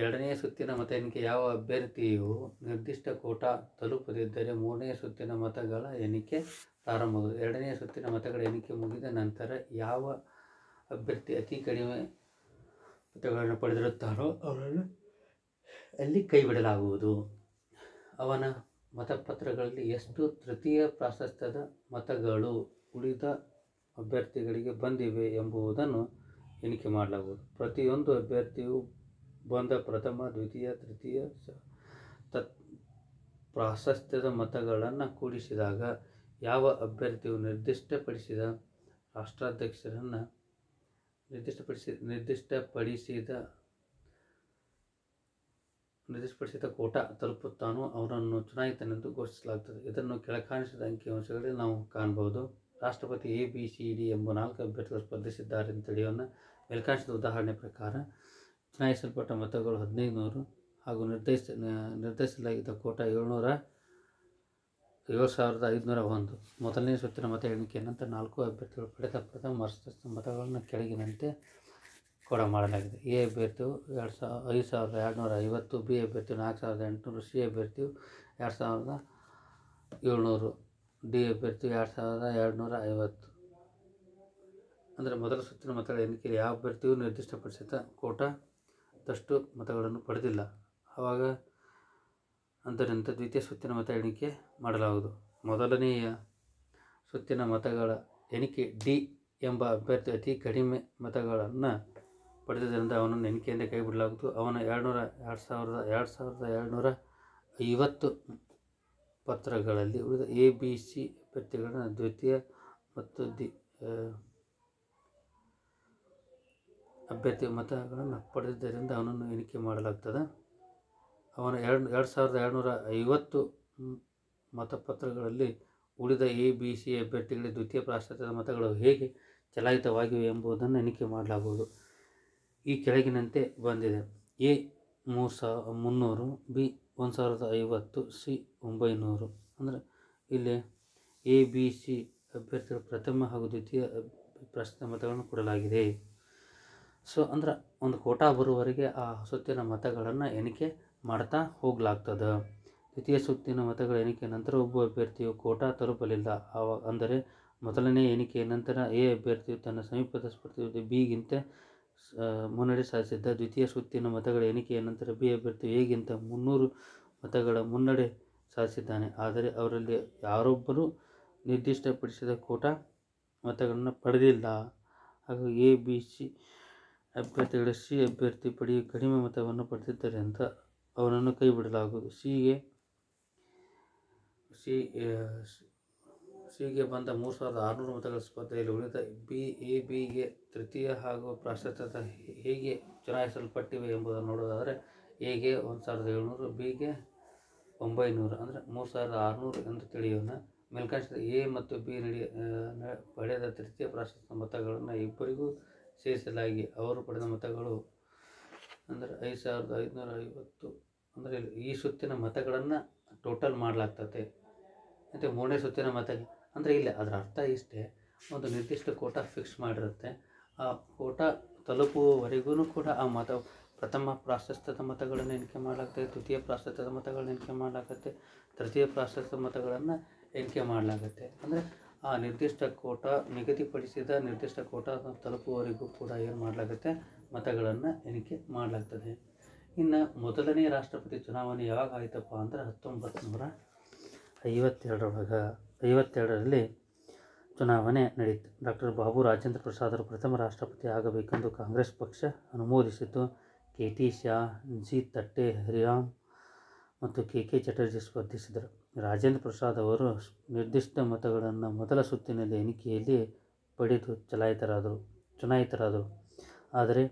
ಎರಡನೇ ಸುತ್ತಿನ ಮತ ಎಣಿಕೆ ಯಾವ ಅಭ್ಯರ್ಥಿಯು ನಿರ್ದಿಷ್ಟ ಕೋಟ ತಲುಪದಿದ್ದರೆ ಮೂರನೇ ಸುತ್ತಿನ ಮತಗಳ ಎಣಿಕೆ ಪ್ರಾರಂಭವಾಗುವುದು ಎರಡನೇ ಸುತ್ತಿನ ಮತಗಳ ಎಣಿಕೆ ಮುಗಿದ ನಂತರ ಯಾವ ಅಭ್ಯರ್ಥಿ ಅತಿ ಕಡಿಮೆ ಮತಗಳನ್ನು ಪಡೆದಿರುತ್ತಾರೋ ಅವರನ್ನು ಅಲ್ಲಿ ಕೈಬಿಡಲಾಗುವುದು ಅವನ ಮತಪತ್ರಗಳಲ್ಲಿ ಎಷ್ಟು ತೃತೀಯ ಪ್ರಾಶಸ್ತ್ಯದ ಮತಗಳು ಉಳಿದ ಅಭ್ಯರ್ಥಿಗಳಿಗೆ ಬಂದಿವೆ ಎಂಬುದನ್ನು ಎಣಿಕೆ ಮಾಡಲಾಗುವುದು ಪ್ರತಿಯೊಂದು ಅಭ್ಯರ್ಥಿಯು ಬಂದ ಪ್ರಥಮ ದ್ವಿತೀಯ ತೃತೀಯ ತತ್ ಪ್ರಾಶಸ್ತ್ಯದ ಮತಗಳನ್ನು ಕೂಡಿಸಿದಾಗ ಯಾವ ಅಭ್ಯರ್ಥಿಯು ನಿರ್ದಿಷ್ಟಪಡಿಸಿದ ರಾಷ್ಟ್ರಾಧ್ಯಕ್ಷರನ್ನು ನಿರ್ದಿಷ್ಟಪಡಿಸಿ ನಿರ್ದಿಷ್ಟಪಡಿಸಿದ ನಿರ್ದಿಷ್ಟಪಡಿಸಿದ ಕೋಟ ತಲುಪುತ್ತಾನೋ ಅವರನ್ನು ಚುನಾಯಿತನೆಂದು ಘೋಷಿಸಲಾಗುತ್ತದೆ ಇದನ್ನು ಕೆಳಕಾಣಿಸಿದ ಅಂಶಗಳಲ್ಲಿ ನಾವು ಕಾಣಬಹುದು ರಾಷ್ಟ್ರಪತಿ ಎ ಬಿ ಸಿ ಡಿ ಎಂಬ ನಾಲ್ಕು ಅಭ್ಯರ್ಥಿಗಳು ಸ್ಪರ್ಧಿಸಿದ್ದಾರೆ ಎಂದು ತಿಳಿಯೋಣ ಮೇಲ್ಕಾಣಿಸಿದ ಉದಾಹರಣೆ ಪ್ರಕಾರ ಚುನಾಯಿಸಲ್ಪಟ್ಟ ಮತಗಳು ಹದಿನೈದು ನೂರು ಹಾಗೂ ನಿರ್ದೇಶ ನಿರ್ಧರಿಸಲಾಗಿದ್ದ ಕೋಟ ಏಳ್ನೂರ ಏಳು ಸಾವಿರದ ಐದುನೂರ ಒಂದು ಮೊದಲನೇ ಸುತ್ತಿನ ಮತ ಎಣಿಕೆಯ ನಂತರ ನಾಲ್ಕು ಅಭ್ಯರ್ಥಿಗಳು ಪಡೆದ ಪ್ರಥಮ ಮತಗಳನ್ನು ಕೆಳಗಿನಂತೆ ಕೂಡ ಮಾಡಲಾಗಿದೆ ಎ ಅಭ್ಯರ್ಥಿಯು ಎರಡು ಸಾವಿರ ಐದು ಸಾವಿರದ ಎರಡುನೂರ ಐವತ್ತು ಬಿ ಅಭ್ಯರ್ಥಿಯು ನಾಲ್ಕು ಸಾವಿರದ ಎಂಟುನೂರು ಸಿ ಅಭ್ಯರ್ಥಿಯು ಎರಡು ಸಾವಿರದ ಏಳ್ನೂರು ಡಿ ಅಭ್ಯರ್ಥಿಯು ಎರಡು ಸಾವಿರದ ಎರಡುನೂರ ಐವತ್ತು ಅಂದರೆ ಮೊದಲ ಸುತ್ತಿನ ಮತಗಳ ಎಣಿಕೆಯಲ್ಲಿ ಯಾವ ಅಭ್ಯರ್ಥಿಯು ನಿರ್ದಿಷ್ಟಪಡಿಸಿದ ಕೋಟದಷ್ಟು ಮತಗಳನ್ನು ಪಡೆದಿಲ್ಲ ಆವಾಗ ಅದರಿಂದ ದ್ವಿತೀಯ ಸುತ್ತಿನ ಮತ ಎಣಿಕೆ ಮಾಡಲಾಗುವುದು ಮೊದಲನೆಯ ಸುತ್ತಿನ ಮತಗಳ ಎಣಿಕೆ ಡಿ ಎಂಬ ಅಭ್ಯರ್ಥಿ ಅತಿ ಕಡಿಮೆ ಮತಗಳನ್ನು ಪಡೆದಿದ್ದರಿಂದ ಅವನನ್ನು ಎಣಿಕೆಯಿಂದ ಕೈಬಿಡಲಾಗುತ್ತು ಅವನ ಎರಡುನೂರ ಎರಡು ಸಾವಿರದ ಎರಡು ಸಾವಿರದ ಎರಡುನೂರ ಐವತ್ತು ಪತ್ರಗಳಲ್ಲಿ ಉಳಿದ ಎ ಬಿ ಸಿ ಅಭ್ಯರ್ಥಿಗಳನ್ನು ದ್ವಿತೀಯ ಮತ್ತು ದಿ ಅಭ್ಯರ್ಥಿ ಮತಗಳನ್ನು ಪಡೆದಿದ್ದರಿಂದ ಅವನನ್ನು ಎಣಿಕೆ ಮಾಡಲಾಗ್ತದೆ ಅವನ ಎರಡು ಎರಡು ಸಾವಿರದ ಎರಡುನೂರ ಐವತ್ತು ಮತಪತ್ರಗಳಲ್ಲಿ ಉಳಿದ ಎ ಬಿ ಸಿ ಅಭ್ಯರ್ಥಿಗಳಿಗೆ ದ್ವಿತೀಯ ಪ್ರಾಶಸ್ತ್ಯದ ಮತಗಳು ಹೇಗೆ ಚಲಾಯಿತವಾಗಿವೆ ಎಂಬುದನ್ನು ಎಣಿಕೆ ಮಾಡಲಾಗುವುದು ಈ ಕೆಳಗಿನಂತೆ ಬಂದಿದೆ ಎ ಮೂರು ಸಾವಿರ ಮುನ್ನೂರು ಬಿ ಒಂದು ಸಾವಿರದ ಐವತ್ತು ಸಿ ಒಂಬೈನೂರು ಅಂದರೆ ಇಲ್ಲಿ ಎ ಬಿ ಸಿ ಅಭ್ಯರ್ಥಿಗಳು ಪ್ರಥಮ ಹಾಗೂ ದ್ವಿತೀಯ ಪ್ರಶ್ನೆ ಮತಗಳನ್ನು ಕೊಡಲಾಗಿದೆ ಸೊ ಅಂದ್ರೆ ಒಂದು ಕೋಟಾ ಬರುವವರೆಗೆ ಆ ಸುತ್ತಿನ ಮತಗಳನ್ನು ಎಣಿಕೆ ಮಾಡ್ತಾ ಹೋಗಲಾಗ್ತದೆ ದ್ವಿತೀಯ ಸುತ್ತಿನ ಮತಗಳ ಎಣಿಕೆ ನಂತರ ಒಬ್ಬ ಅಭ್ಯರ್ಥಿಯು ಕೋಟಾ ತಲುಪಲಿಲ್ಲ ಅವ ಅಂದರೆ ಮೊದಲನೇ ಎಣಿಕೆಯ ನಂತರ ಎ ಅಭ್ಯರ್ಥಿಯು ತನ್ನ ಸಮೀಪದ ಸ್ಪರ್ಧಿ ಬಿಗಿಂತ ಮುನ್ನಡೆ ಸಾಧಿಸಿದ್ದ ದ್ವಿತೀಯ ಸುತ್ತಿನ ಮತಗಳ ಎಣಿಕೆಯ ನಂತರ ಬಿ ಅಭ್ಯರ್ಥಿ ಹೇಗಿಂತ ಮುನ್ನೂರು ಮತಗಳ ಮುನ್ನಡೆ ಸಾಧಿಸಿದ್ದಾನೆ ಆದರೆ ಅವರಲ್ಲಿ ಯಾರೊಬ್ಬರೂ ನಿರ್ದಿಷ್ಟಪಡಿಸಿದ ಕೋಟಾ ಮತಗಳನ್ನು ಪಡೆದಿಲ್ಲ ಹಾಗೂ ಎ ಬಿ ಸಿ ಅಭ್ಯರ್ಥಿಗಳ ಸಿ ಅಭ್ಯರ್ಥಿ ಪಡಿ ಕಡಿಮೆ ಮತವನ್ನು ಪಡೆದಿದ್ದಾರೆ ಅಂತ ಅವರನ್ನು ಕೈಬಿಡಲಾಗುವುದು ಗೆ ಸಿ ಸಿಗೆ ಬಂದ ಮೂರು ಸಾವಿರದ ಆರುನೂರು ಮತಗಳ ಸ್ಪರ್ಧೆಯಲ್ಲಿ ಉಳಿದ ಬಿ ಎ ಬಿಗೆ ತೃತೀಯ ಹಾಗೂ ಪ್ರಾಶಸ್ತ್ಯದ ಹೇಗೆ ಚುನಾಯಿಸಲ್ಪಟ್ಟಿವೆ ಎಂಬುದನ್ನು ನೋಡೋದಾದರೆ ಎಗೆ ಒಂದು ಸಾವಿರದ ಏಳ್ನೂರು ಬಿಗೆ ಒಂಬೈನೂರು ಅಂದರೆ ಮೂರು ಸಾವಿರದ ಆರುನೂರು ಎಂದು ತಿಳಿಯೋಣ ಮೇಲ್ಕಾಂಕ್ಷದ ಎ ಮತ್ತು ಬಿ ನಡಿ ಪಡೆದ ತೃತೀಯ ಪ್ರಾಶಸ್ತ್ಯ ಮತಗಳನ್ನು ಇಬ್ಬರಿಗೂ ಸೇರಿಸಲಾಗಿ ಅವರು ಪಡೆದ ಮತಗಳು ಅಂದರೆ ಐದು ಸಾವಿರದ ಐದುನೂರ ಐವತ್ತು ಅಂದರೆ ಈ ಸುತ್ತಿನ ಮತಗಳನ್ನು ಟೋಟಲ್ ಮಾಡಲಾಗ್ತದೆ ಮತ್ತು ಮೂರನೇ ಸುತ್ತಿನ ಮತ ಅಂದರೆ ಇಲ್ಲ ಅದರ ಅರ್ಥ ಇಷ್ಟೇ ಒಂದು ನಿರ್ದಿಷ್ಟ ಕೋಟ ಫಿಕ್ಸ್ ಮಾಡಿರುತ್ತೆ ಆ ಕೋಟ ತಲುಪುವವರೆಗೂ ಕೂಡ ಆ ಮತ ಪ್ರಥಮ ಪ್ರಾಶಸ್ತ್ಯದ ಮತಗಳನ್ನು ಎಣಿಕೆ ಮಾಡಲಾಗುತ್ತೆ ದ್ವಿತೀಯ ಪ್ರಾಶಸ್ತ್ಯದ ಮತಗಳನ್ನು ಎಣಿಕೆ ಮಾಡಲಾಗುತ್ತೆ ತೃತೀಯ ಪ್ರಾಶಸ್ತ್ಯ ಮತಗಳನ್ನು ಎಣಿಕೆ ಮಾಡಲಾಗುತ್ತೆ ಅಂದರೆ ಆ ನಿರ್ದಿಷ್ಟ ಕೋಟ ನಿಗದಿಪಡಿಸಿದ ನಿರ್ದಿಷ್ಟ ಕೋಟ ತಲುಪುವವರೆಗೂ ಕೂಡ ಏನು ಮಾಡಲಾಗುತ್ತೆ ಮತಗಳನ್ನು ಎಣಿಕೆ ಮಾಡಲಾಗ್ತದೆ ಇನ್ನು ಮೊದಲನೇ ರಾಷ್ಟ್ರಪತಿ ಚುನಾವಣೆ ಯಾವಾಗ ಆಯಿತಪ್ಪ ಅಂದರೆ ಹತ್ತೊಂಬತ್ತು ನೂರ ಐವತ್ತೆರಡರೊಳಗೆ ಐವತ್ತೆರಡರಲ್ಲಿ ಚುನಾವಣೆ ನಡೆಯಿತು ಡಾಕ್ಟರ್ ಬಾಬು ರಾಜೇಂದ್ರ ಪ್ರಸಾದರು ಪ್ರಥಮ ರಾಷ್ಟ್ರಪತಿ ಆಗಬೇಕೆಂದು ಕಾಂಗ್ರೆಸ್ ಪಕ್ಷ ಅನುಮೋದಿಸಿತು ಕೆ ಟಿ ಶಾ ಜಿ ತಟ್ಟೆ ಹರಿರಾಮ್ ಮತ್ತು ಕೆ ಕೆ ಚಟರ್ಜಿ ಸ್ಪರ್ಧಿಸಿದರು ರಾಜೇಂದ್ರ ಪ್ರಸಾದ್ ಅವರು ನಿರ್ದಿಷ್ಟ ಮತಗಳನ್ನು ಮೊದಲ ಸುತ್ತಿನಲ್ಲಿ ಎಣಿಕೆಯಲ್ಲಿ ಪಡೆದು ಚಲಾಯಿತರಾದರು ಚುನಾಯಿತರಾದರು ಆದರೆ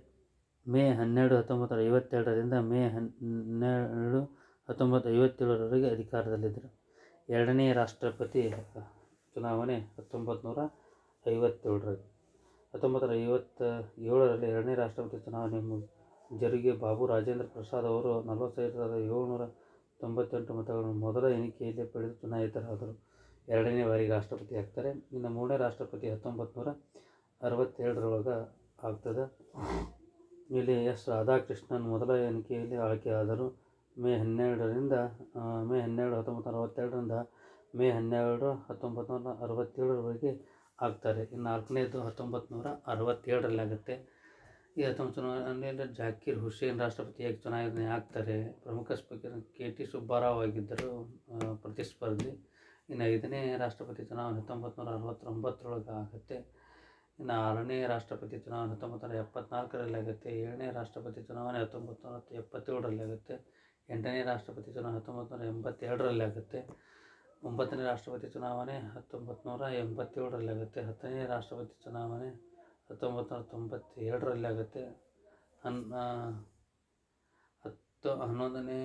ಮೇ ಹನ್ನೆರಡು ಹತ್ತೊಂಬತ್ತು ಐವತ್ತೆರಡರಿಂದ ಮೇ ಹನ್ನೆರಡು ಹತ್ತೊಂಬತ್ತು ಐವತ್ತೇಳರವರೆಗೆ ಅಧಿಕಾರದಲ್ಲಿದ್ದರು ಎರಡನೇ ರಾಷ್ಟ್ರಪತಿ ಚುನಾವಣೆ ಹತ್ತೊಂಬತ್ತು ನೂರ ಐವತ್ತೇಳರಲ್ಲಿ ಹತ್ತೊಂಬತ್ತು ನೂರ ಐವತ್ತ ಏಳರಲ್ಲಿ ಎರಡನೇ ರಾಷ್ಟ್ರಪತಿ ಚುನಾವಣೆ ಜರುಗಿ ಬಾಬು ರಾಜೇಂದ್ರ ಪ್ರಸಾದ್ ಅವರು ನಲವತ್ತೈದು ಸಾವಿರದ ಏಳ್ನೂರ ತೊಂಬತ್ತೆಂಟು ಮತಗಳನ್ನು ಮೊದಲ ಎಣಿಕೆಯಲ್ಲಿ ಪಡೆದು ಚುನಾಯಿತರಾದರು ಎರಡನೇ ಬಾರಿ ರಾಷ್ಟ್ರಪತಿ ಆಗ್ತಾರೆ ಇನ್ನು ಮೂರನೇ ರಾಷ್ಟ್ರಪತಿ ಹತ್ತೊಂಬತ್ತು ನೂರ ಅರವತ್ತೇಳರೊಳಗೆ ಆಗ್ತದೆ ಇಲ್ಲಿ ಎಸ್ ರಾಧಾಕೃಷ್ಣನ್ ಮೊದಲ ಎಣಿಕೆಯಲ್ಲಿ ಆಯ್ಕೆಯಾದರು ಮೇ ಹನ್ನೆರಡರಿಂದ ಮೇ ಹನ್ನೆರಡು ಹತ್ತೊಂಬತ್ತು ನೂರ ಅರವತ್ತೆರಡರಿಂದ ಮೇ ಹನ್ನೆರಡು ಹತ್ತೊಂಬತ್ತು ನೂರ ಅರವತ್ತೇಳರವರೆಗೆ ಆಗ್ತಾರೆ ಇನ್ನು ನಾಲ್ಕನೇದು ಹತ್ತೊಂಬತ್ತು ನೂರ ಅರವತ್ತೇಳರಲ್ಲಿ ಆಗುತ್ತೆ ಈ ಹತ್ತೊಂಬತ್ತು ನೂರ ಜಾಕೀರ್ ಹುಸೇನ್ ರಾಷ್ಟ್ರಪತಿಯಾಗಿ ಚುನಾವಣೆ ಆಗ್ತಾರೆ ಪ್ರಮುಖ ಸ್ಪೀಕರ್ ಕೆ ಟಿ ಸುಬ್ಬಾರಾವ್ ಆಗಿದ್ದರು ಪ್ರತಿಸ್ಪರ್ಧಿ ಇನ್ನು ಐದನೇ ರಾಷ್ಟ್ರಪತಿ ಚುನಾವಣೆ ಹತ್ತೊಂಬತ್ತು ನೂರ ಅರವತ್ತೊಂಬತ್ತರೊಳಗೆ ಆಗುತ್ತೆ ಇನ್ನು ಆರನೇ ರಾಷ್ಟ್ರಪತಿ ಚುನಾವಣೆ ಹತ್ತೊಂಬತ್ತು ನೂರ ಎಪ್ಪತ್ನಾಲ್ಕರಲ್ಲಿ ಆಗುತ್ತೆ ಏಳನೇ ರಾಷ್ಟ್ರಪತಿ ಚುನಾವಣೆ ಹತ್ತೊಂಬತ್ತು ನೂರ ಎಪ್ಪತ್ತೇಳರಲ್ಲಿ ಆಗುತ್ತೆ ಎಂಟನೇ ರಾಷ್ಟ್ರಪತಿ ಚುನಾವಣೆ ಹತ್ತೊಂಬತ್ತು ನೂರ ಎಂಬತ್ತೆರಡರಲ್ಲಿ ಆಗುತ್ತೆ ಒಂಬತ್ತನೇ ರಾಷ್ಟ್ರಪತಿ ಚುನಾವಣೆ ಹತ್ತೊಂಬತ್ತು ನೂರ ಎಂಬತ್ತೇಳರಲ್ಲಿ ಆಗುತ್ತೆ ಹತ್ತನೇ ರಾಷ್ಟ್ರಪತಿ ಚುನಾವಣೆ ಹತ್ತೊಂಬತ್ತು ನೂರ ತೊಂಬತ್ತೆರಡರಲ್ಲಿ ಆಗುತ್ತೆ ಹನ್ ಹತ್ತು ಹನ್ನೊಂದನೇ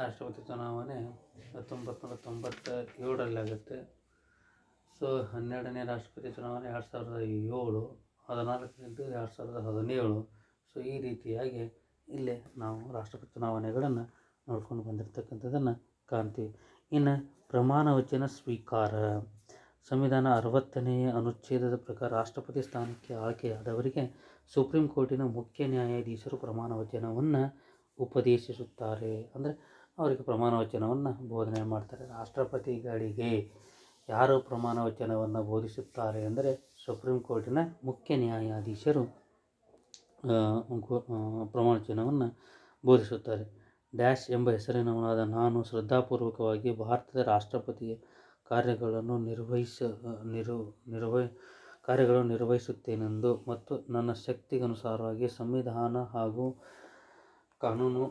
ರಾಷ್ಟ್ರಪತಿ ಚುನಾವಣೆ ಹತ್ತೊಂಬತ್ತು ನೂರ ತೊಂಬತ್ತ ಏಳರಲ್ಲಿ ಆಗುತ್ತೆ ಸೊ ಹನ್ನೆರಡನೇ ರಾಷ್ಟ್ರಪತಿ ಚುನಾವಣೆ ಎರಡು ಸಾವಿರದ ಏಳು ಹದಿನಾಲ್ಕನೇದು ಎರಡು ಸಾವಿರದ ಹದಿನೇಳು ಸೊ ಈ ರೀತಿಯಾಗಿ ಇಲ್ಲೇ ನಾವು ರಾಷ್ಟ್ರಪತಿ ಚುನಾವಣೆಗಳನ್ನು ನೋಡ್ಕೊಂಡು ಬಂದಿರ್ತಕ್ಕಂಥದ್ದನ್ನು ಕಾಣ್ತೀವಿ ಇನ್ನು ಪ್ರಮಾಣ ವಚನ ಸ್ವೀಕಾರ ಸಂವಿಧಾನ ಅರವತ್ತನೆಯ ಅನುಚ್ಛೇದದ ಪ್ರಕಾರ ರಾಷ್ಟ್ರಪತಿ ಸ್ಥಾನಕ್ಕೆ ಆಯ್ಕೆಯಾದವರಿಗೆ ಸುಪ್ರೀಂ ಕೋರ್ಟಿನ ಮುಖ್ಯ ನ್ಯಾಯಾಧೀಶರು ಪ್ರಮಾಣ ವಚನವನ್ನು ಉಪದೇಶಿಸುತ್ತಾರೆ ಅಂದರೆ ಅವರಿಗೆ ಪ್ರಮಾಣ ವಚನವನ್ನು ಬೋಧನೆ ಮಾಡ್ತಾರೆ ರಾಷ್ಟ್ರಪತಿಗಳಿಗೆ ಯಾರು ಪ್ರಮಾಣ ವಚನವನ್ನು ಬೋಧಿಸುತ್ತಾರೆ ಅಂದರೆ ಸುಪ್ರೀಂ ಕೋರ್ಟಿನ ಮುಖ್ಯ ನ್ಯಾಯಾಧೀಶರು ಪ್ರವಚನವನ್ನು ಬೋಧಿಸುತ್ತಾರೆ ಡ್ಯಾಶ್ ಎಂಬ ಹೆಸರಿನವನಾದ ನಾನು ಶ್ರದ್ಧಾಪೂರ್ವಕವಾಗಿ ಭಾರತದ ರಾಷ್ಟ್ರಪತಿಯ ಕಾರ್ಯಗಳನ್ನು ನಿರ್ವಹಿಸ ನಿರು ನಿರ್ವಹ ಕಾರ್ಯಗಳನ್ನು ನಿರ್ವಹಿಸುತ್ತೇನೆಂದು ಮತ್ತು ನನ್ನ ಶಕ್ತಿಗನುಸಾರವಾಗಿ ಸಂವಿಧಾನ ಹಾಗೂ ಕಾನೂನು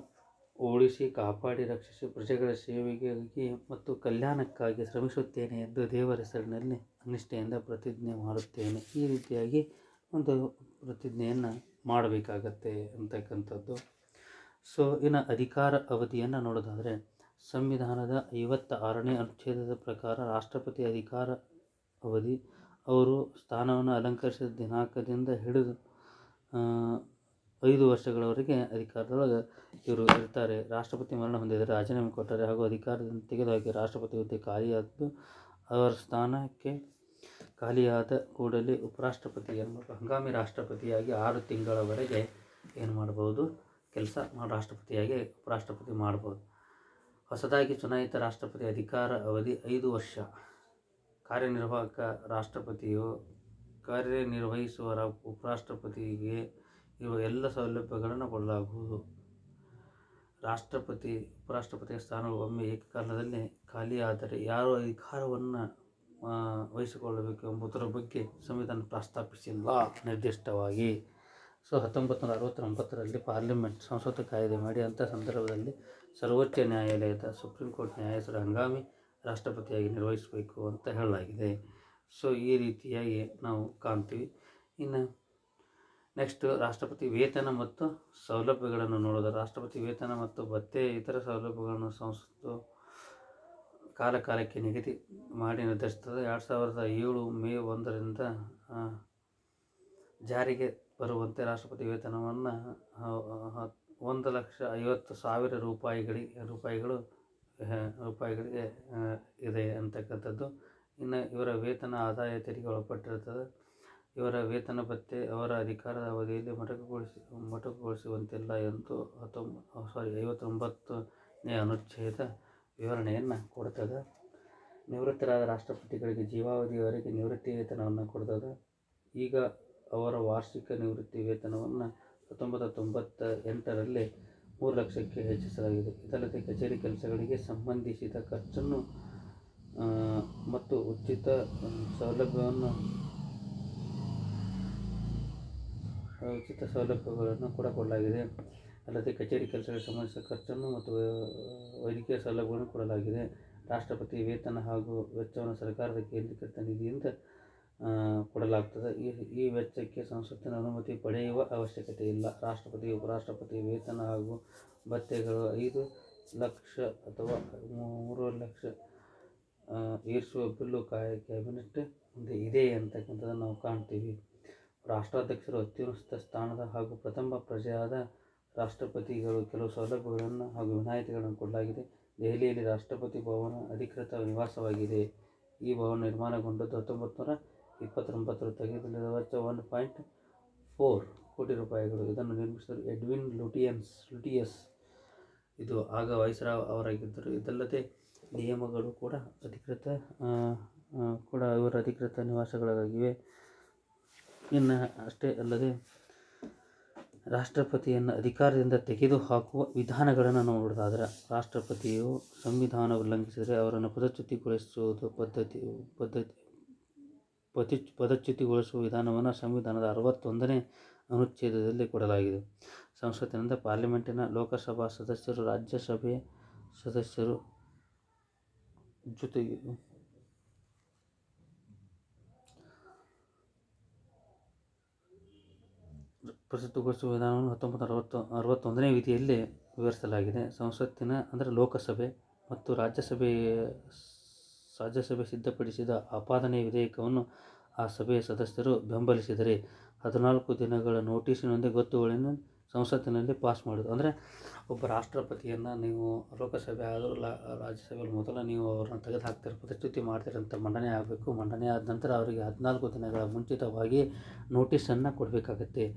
ಓಡಿಸಿ ಕಾಪಾಡಿ ರಕ್ಷಿಸಿ ಪ್ರಜೆಗಳ ಸೇವೆಗಾಗಿ ಮತ್ತು ಕಲ್ಯಾಣಕ್ಕಾಗಿ ಶ್ರಮಿಸುತ್ತೇನೆ ಎಂದು ದೇವರ ಹೆಸರಿನಲ್ಲಿ ನಿಷ್ಠೆಯಿಂದ ಪ್ರತಿಜ್ಞೆ ಮಾಡುತ್ತೇನೆ ಈ ರೀತಿಯಾಗಿ ಒಂದು ಪ್ರತಿಜ್ಞೆಯನ್ನು ಮಾಡಬೇಕಾಗತ್ತೆ ಅಂತಕ್ಕಂಥದ್ದು ಸೊ ಇನ್ನು ಅಧಿಕಾರ ಅವಧಿಯನ್ನು ನೋಡೋದಾದರೆ ಸಂವಿಧಾನದ ಐವತ್ತ ಆರನೇ ಅನುಚ್ಛೇದದ ಪ್ರಕಾರ ರಾಷ್ಟ್ರಪತಿ ಅಧಿಕಾರ ಅವಧಿ ಅವರು ಸ್ಥಾನವನ್ನು ಅಲಂಕರಿಸಿದ ದಿನಾಂಕದಿಂದ ಹಿಡಿದು ಐದು ವರ್ಷಗಳವರೆಗೆ ಅಧಿಕಾರದೊಳಗೆ ಇವರು ಇರ್ತಾರೆ ರಾಷ್ಟ್ರಪತಿ ಮರಣ ಹೊಂದಿದರೆ ರಾಜೀನಾಮೆ ಕೊಟ್ಟರೆ ಹಾಗೂ ಅಧಿಕಾರದಿಂದ ತೆಗೆದುಹಾಕಿ ರಾಷ್ಟ್ರಪತಿ ಹುದ್ದೆ ಖಾಲಿಯಾದ್ದು ಅವರ ಸ್ಥಾನಕ್ಕೆ ಖಾಲಿಯಾದ ಕೂಡಲೇ ಉಪರಾಷ್ಟ್ರಪತಿಯನ್ನು ಹಂಗಾಮಿ ರಾಷ್ಟ್ರಪತಿಯಾಗಿ ಆರು ತಿಂಗಳವರೆಗೆ ಏನು ಮಾಡ್ಬೋದು ಕೆಲಸ ರಾಷ್ಟ್ರಪತಿಯಾಗಿ ಉಪರಾಷ್ಟ್ರಪತಿ ಮಾಡ್ಬೋದು ಹೊಸದಾಗಿ ಚುನಾಯಿತ ರಾಷ್ಟ್ರಪತಿ ಅಧಿಕಾರ ಅವಧಿ ಐದು ವರ್ಷ ಕಾರ್ಯನಿರ್ವಾಹಕ ರಾಷ್ಟ್ರಪತಿಯು ಕಾರ್ಯನಿರ್ವಹಿಸುವ ಉಪರಾಷ್ಟ್ರಪತಿಗೆ ಇರುವ ಎಲ್ಲ ಸೌಲಭ್ಯಗಳನ್ನು ಕೊಡಲಾಗುವುದು ರಾಷ್ಟ್ರಪತಿ ಉಪರಾಷ್ಟ್ರಪತಿಯ ಸ್ಥಾನವು ಒಮ್ಮೆ ಏಕಕಾಲದಲ್ಲಿ ಖಾಲಿಯಾದರೆ ಯಾರು ಅಧಿಕಾರವನ್ನು ವಹಿಸಿಕೊಳ್ಳಬೇಕು ಎಂಬುದರ ಬಗ್ಗೆ ಸಂವಿಧಾನ ಪ್ರಸ್ತಾಪಿಸಿಲ್ಲ ನಿರ್ದಿಷ್ಟವಾಗಿ ಸೊ ಹತ್ತೊಂಬತ್ತು ನೂರ ಅರವತ್ತೊಂಬತ್ತರಲ್ಲಿ ಪಾರ್ಲಿಮೆಂಟ್ ಸಂಸತ್ತು ಕಾಯ್ದೆ ಮಾಡಿ ಅಂಥ ಸಂದರ್ಭದಲ್ಲಿ ಸರ್ವೋಚ್ಚ ನ್ಯಾಯಾಲಯದ ಸುಪ್ರೀಂ ಕೋರ್ಟ್ ನ್ಯಾಯಾಧೀಶರ ಹಂಗಾಮಿ ರಾಷ್ಟ್ರಪತಿಯಾಗಿ ನಿರ್ವಹಿಸಬೇಕು ಅಂತ ಹೇಳಲಾಗಿದೆ ಸೊ ಈ ರೀತಿಯಾಗಿ ನಾವು ಕಾಣ್ತೀವಿ ಇನ್ನು ನೆಕ್ಸ್ಟ್ ರಾಷ್ಟ್ರಪತಿ ವೇತನ ಮತ್ತು ಸೌಲಭ್ಯಗಳನ್ನು ನೋಡೋದು ರಾಷ್ಟ್ರಪತಿ ವೇತನ ಮತ್ತು ಭತ್ತೆ ಇತರ ಸೌಲಭ್ಯಗಳನ್ನು ಸಂಸತ್ತು ಕಾಲಕಾಲಕ್ಕೆ ನಿಗದಿ ಮಾಡಿ ನಿರ್ಧರಿಸ್ತದೆ ಎರಡು ಸಾವಿರದ ಏಳು ಮೇ ಒಂದರಿಂದ ಜಾರಿಗೆ ಬರುವಂತೆ ರಾಷ್ಟ್ರಪತಿ ವೇತನವನ್ನು ಒಂದು ಲಕ್ಷ ಐವತ್ತು ಸಾವಿರ ರೂಪಾಯಿಗಳಿಗೆ ರೂಪಾಯಿಗಳು ರೂಪಾಯಿಗಳಿಗೆ ಇದೆ ಅಂತಕ್ಕಂಥದ್ದು ಇನ್ನು ಇವರ ವೇತನ ಆದಾಯ ತೆರಿಗೆ ಒಳಪಟ್ಟಿರುತ್ತದೆ ಇವರ ವೇತನ ಪತ್ತೆ ಅವರ ಅಧಿಕಾರದ ಅವಧಿಯಲ್ಲಿ ಮೊಟಕುಗೊಳಿಸಿ ಮೊಟಕುಗೊಳಿಸುವಂತಿಲ್ಲ ಎಂದು ಹತ್ತೊಂಬ ಸಾರಿ ಐವತ್ತೊಂಬತ್ತನೇ ಅನುಚ್ಛೇದ ವಿವರಣೆಯನ್ನು ಕೊಡ್ತದೆ ನಿವೃತ್ತರಾದ ರಾಷ್ಟ್ರಪತಿಗಳಿಗೆ ಜೀವಾವಧಿಯವರೆಗೆ ನಿವೃತ್ತಿ ವೇತನವನ್ನು ಕೊಡ್ತದೆ ಈಗ ಅವರ ವಾರ್ಷಿಕ ನಿವೃತ್ತಿ ವೇತನವನ್ನು ಹತ್ತೊಂಬತ್ತ ತೊಂಬತ್ತ ಎಂಟರಲ್ಲಿ ಮೂರು ಲಕ್ಷಕ್ಕೆ ಹೆಚ್ಚಿಸಲಾಗಿದೆ ಇದಲ್ಲದೆ ಕಚೇರಿ ಕೆಲಸಗಳಿಗೆ ಸಂಬಂಧಿಸಿದ ಖರ್ಚನ್ನು ಮತ್ತು ಉಚಿತ ಸೌಲಭ್ಯವನ್ನು ಉಚಿತ ಸೌಲಭ್ಯಗಳನ್ನು ಕೂಡ ಕೊಡಲಾಗಿದೆ ಅಲ್ಲದೆ ಕಚೇರಿ ಕೆಲಸಗಳಿಗೆ ಸಂಬಂಧಿಸಿದ ಖರ್ಚನ್ನು ಮತ್ತು ವೈದ್ಯಕೀಯ ಸೌಲಭ್ಯಗಳನ್ನು ಕೊಡಲಾಗಿದೆ ರಾಷ್ಟ್ರಪತಿ ವೇತನ ಹಾಗೂ ವೆಚ್ಚವನ್ನು ಸರ್ಕಾರದ ಕೇಂದ್ರೀಕೃತ ನಿಧಿಯಿಂದ ಕೊಡಲಾಗ್ತದೆ ಈ ಈ ವೆಚ್ಚಕ್ಕೆ ಸಂಸತ್ತಿನ ಅನುಮತಿ ಪಡೆಯುವ ಅವಶ್ಯಕತೆ ಇಲ್ಲ ರಾಷ್ಟ್ರಪತಿ ಉಪರಾಷ್ಟ್ರಪತಿ ವೇತನ ಹಾಗೂ ಭತ್ಯೆಗಳು ಐದು ಲಕ್ಷ ಅಥವಾ ಮೂರು ಲಕ್ಷ ಏರಿಸುವ ಬಿಲ್ಲು ಕಾಯ ಕ್ಯಾಬಿನೆಟ್ ಮುಂದೆ ಇದೆ ಅಂತಕ್ಕಂಥದ್ದನ್ನು ನಾವು ಕಾಣ್ತೀವಿ ರಾಷ್ಟ್ರಾಧ್ಯಕ್ಷರು ಅತ್ಯುನ್ನತ ಸ್ಥಾನದ ಹಾಗೂ ಪ್ರಥಮ ಪ್ರಜೆಯಾದ ರಾಷ್ಟ್ರಪತಿಗಳು ಕೆಲವು ಸೌಲಭ್ಯಗಳನ್ನು ಹಾಗೂ ವಿನಾಯಿತಿಗಳನ್ನು ಕೊಡಲಾಗಿದೆ ದೆಹಲಿಯಲ್ಲಿ ರಾಷ್ಟ್ರಪತಿ ಭವನ ಅಧಿಕೃತ ನಿವಾಸವಾಗಿದೆ ಈ ಭವನ ನಿರ್ಮಾಣಗೊಂಡದ್ದು ಹತ್ತೊಂಬತ್ತು ನೂರ ಇಪ್ಪತ್ತೊಂಬತ್ತರ ತೆಗೆದುಕೊಂಡಿರುವ ವೆಚ್ಚ ಒನ್ ಪಾಯಿಂಟ್ ಫೋರ್ ಕೋಟಿ ರೂಪಾಯಿಗಳು ಇದನ್ನು ನಿರ್ಮಿಸಿದರು ಎಡ್ವಿನ್ ಲುಟಿಯನ್ಸ್ ಲುಟಿಯಸ್ ಇದು ಆಗ ವಯಸ್ಸರಾವ್ ಅವರಾಗಿದ್ದರು ಇದಲ್ಲದೆ ನಿಯಮಗಳು ಕೂಡ ಅಧಿಕೃತ ಕೂಡ ಇವರ ಅಧಿಕೃತ ನಿವಾಸಗಳಾಗಿವೆ ಇನ್ನು ಅಷ್ಟೇ ಅಲ್ಲದೆ ರಾಷ್ಟ್ರಪತಿಯನ್ನು ಅಧಿಕಾರದಿಂದ ತೆಗೆದುಹಾಕುವ ವಿಧಾನಗಳನ್ನು ನೋಡೋದಾದರೆ ರಾಷ್ಟ್ರಪತಿಯು ಸಂವಿಧಾನ ಉಲ್ಲಂಘಿಸಿದರೆ ಅವರನ್ನು ಪದಚ್ಯುತಿಗೊಳಿಸುವುದು ಪದ್ಧತಿ ಪದ್ಧತಿ ಪತಿ ಪದಚ್ಯುತಿಗೊಳಿಸುವ ವಿಧಾನವನ್ನು ಸಂವಿಧಾನದ ಅರವತ್ತೊಂದನೇ ಅನುಚ್ಛೇದದಲ್ಲಿ ಕೊಡಲಾಗಿದೆ ಸಂಸತ್ತಿನಿಂದ ಪಾರ್ಲಿಮೆಂಟಿನ ಲೋಕಸಭಾ ಸದಸ್ಯರು ರಾಜ್ಯಸಭೆ ಸದಸ್ಯರು ಜೊತೆಗೆ ಪ್ರಸ್ತುತಗೊಳಿಸುವ ವಿಧಾನವನ್ನು ಹತ್ತೊಂಬತ್ತು ಅರವತ್ತು ಅರವತ್ತೊಂದನೇ ವಿಧಿಯಲ್ಲಿ ವಿವರಿಸಲಾಗಿದೆ ಸಂಸತ್ತಿನ ಅಂದರೆ ಲೋಕಸಭೆ ಮತ್ತು ರಾಜ್ಯಸಭೆ ರಾಜ್ಯಸಭೆ ಸಿದ್ಧಪಡಿಸಿದ ಆಪಾದನೆ ವಿಧೇಯಕವನ್ನು ಆ ಸಭೆಯ ಸದಸ್ಯರು ಬೆಂಬಲಿಸಿದರೆ ಹದಿನಾಲ್ಕು ದಿನಗಳ ನೋಟಿಸಿನೊಂದಿಗೆ ಗೊತ್ತುಗಳನ್ನು ಸಂಸತ್ತಿನಲ್ಲಿ ಪಾಸ್ ಮಾಡೋದು ಅಂದರೆ ಒಬ್ಬ ರಾಷ್ಟ್ರಪತಿಯನ್ನು ನೀವು ಲೋಕಸಭೆ ಆದರೂ ಲಾ ರಾಜ್ಯಸಭೆಯಲ್ಲಿ ಮೊದಲ ನೀವು ಅವರನ್ನು ತೆಗೆದು ಹಾಕ್ತಾರೆ ಪ್ರತಿಶ್ರುತಿ ಮಂಡನೆ ಆಗಬೇಕು ಮಂಡನೆ ಆದ ನಂತರ ಅವರಿಗೆ ಹದಿನಾಲ್ಕು ದಿನಗಳ ಮುಂಚಿತವಾಗಿ ನೋಟಿಸನ್ನು ಕೊಡಬೇಕಾಗತ್ತೆ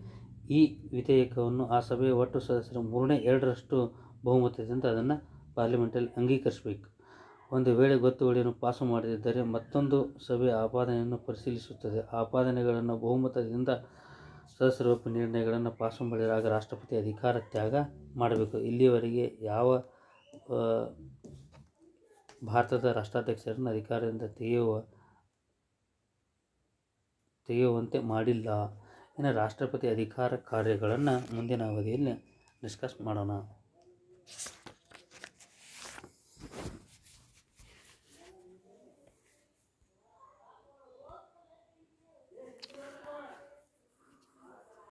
ಈ ವಿಧೇಯಕವನ್ನು ಆ ಸಭೆಯ ಒಟ್ಟು ಸದಸ್ಯರ ಮೂರನೇ ಎರಡರಷ್ಟು ಬಹುಮತದಿಂದ ಅದನ್ನು ಪಾರ್ಲಿಮೆಂಟಲ್ಲಿ ಅಂಗೀಕರಿಸಬೇಕು ಒಂದು ವೇಳೆ ಗೊತ್ತುವಳಿಯನ್ನು ಪಾಸು ಮಾಡದಿದ್ದರೆ ಮತ್ತೊಂದು ಸಭೆ ಆಪಾದನೆಯನ್ನು ಪರಿಶೀಲಿಸುತ್ತದೆ ಆಪಾದನೆಗಳನ್ನು ಬಹುಮತದಿಂದ ಸದಸ್ಯರ ನಿರ್ಣಯಗಳನ್ನು ಪಾಸು ಮಾಡಿದಾಗ ರಾಷ್ಟ್ರಪತಿ ಅಧಿಕಾರ ತ್ಯಾಗ ಮಾಡಬೇಕು ಇಲ್ಲಿಯವರೆಗೆ ಯಾವ ಭಾರತದ ರಾಷ್ಟ್ರಾಧ್ಯಕ್ಷರನ್ನು ಅಧಿಕಾರದಿಂದ ತೆಗೆಯುವ ತೆಗೆಯುವಂತೆ ಮಾಡಿಲ್ಲ ಇನ್ನು ರಾಷ್ಟ್ರಪತಿ ಅಧಿಕಾರ ಕಾರ್ಯಗಳನ್ನು ಮುಂದಿನ ಅವಧಿಯಲ್ಲಿ ಡಿಸ್ಕಸ್ ಮಾಡೋಣ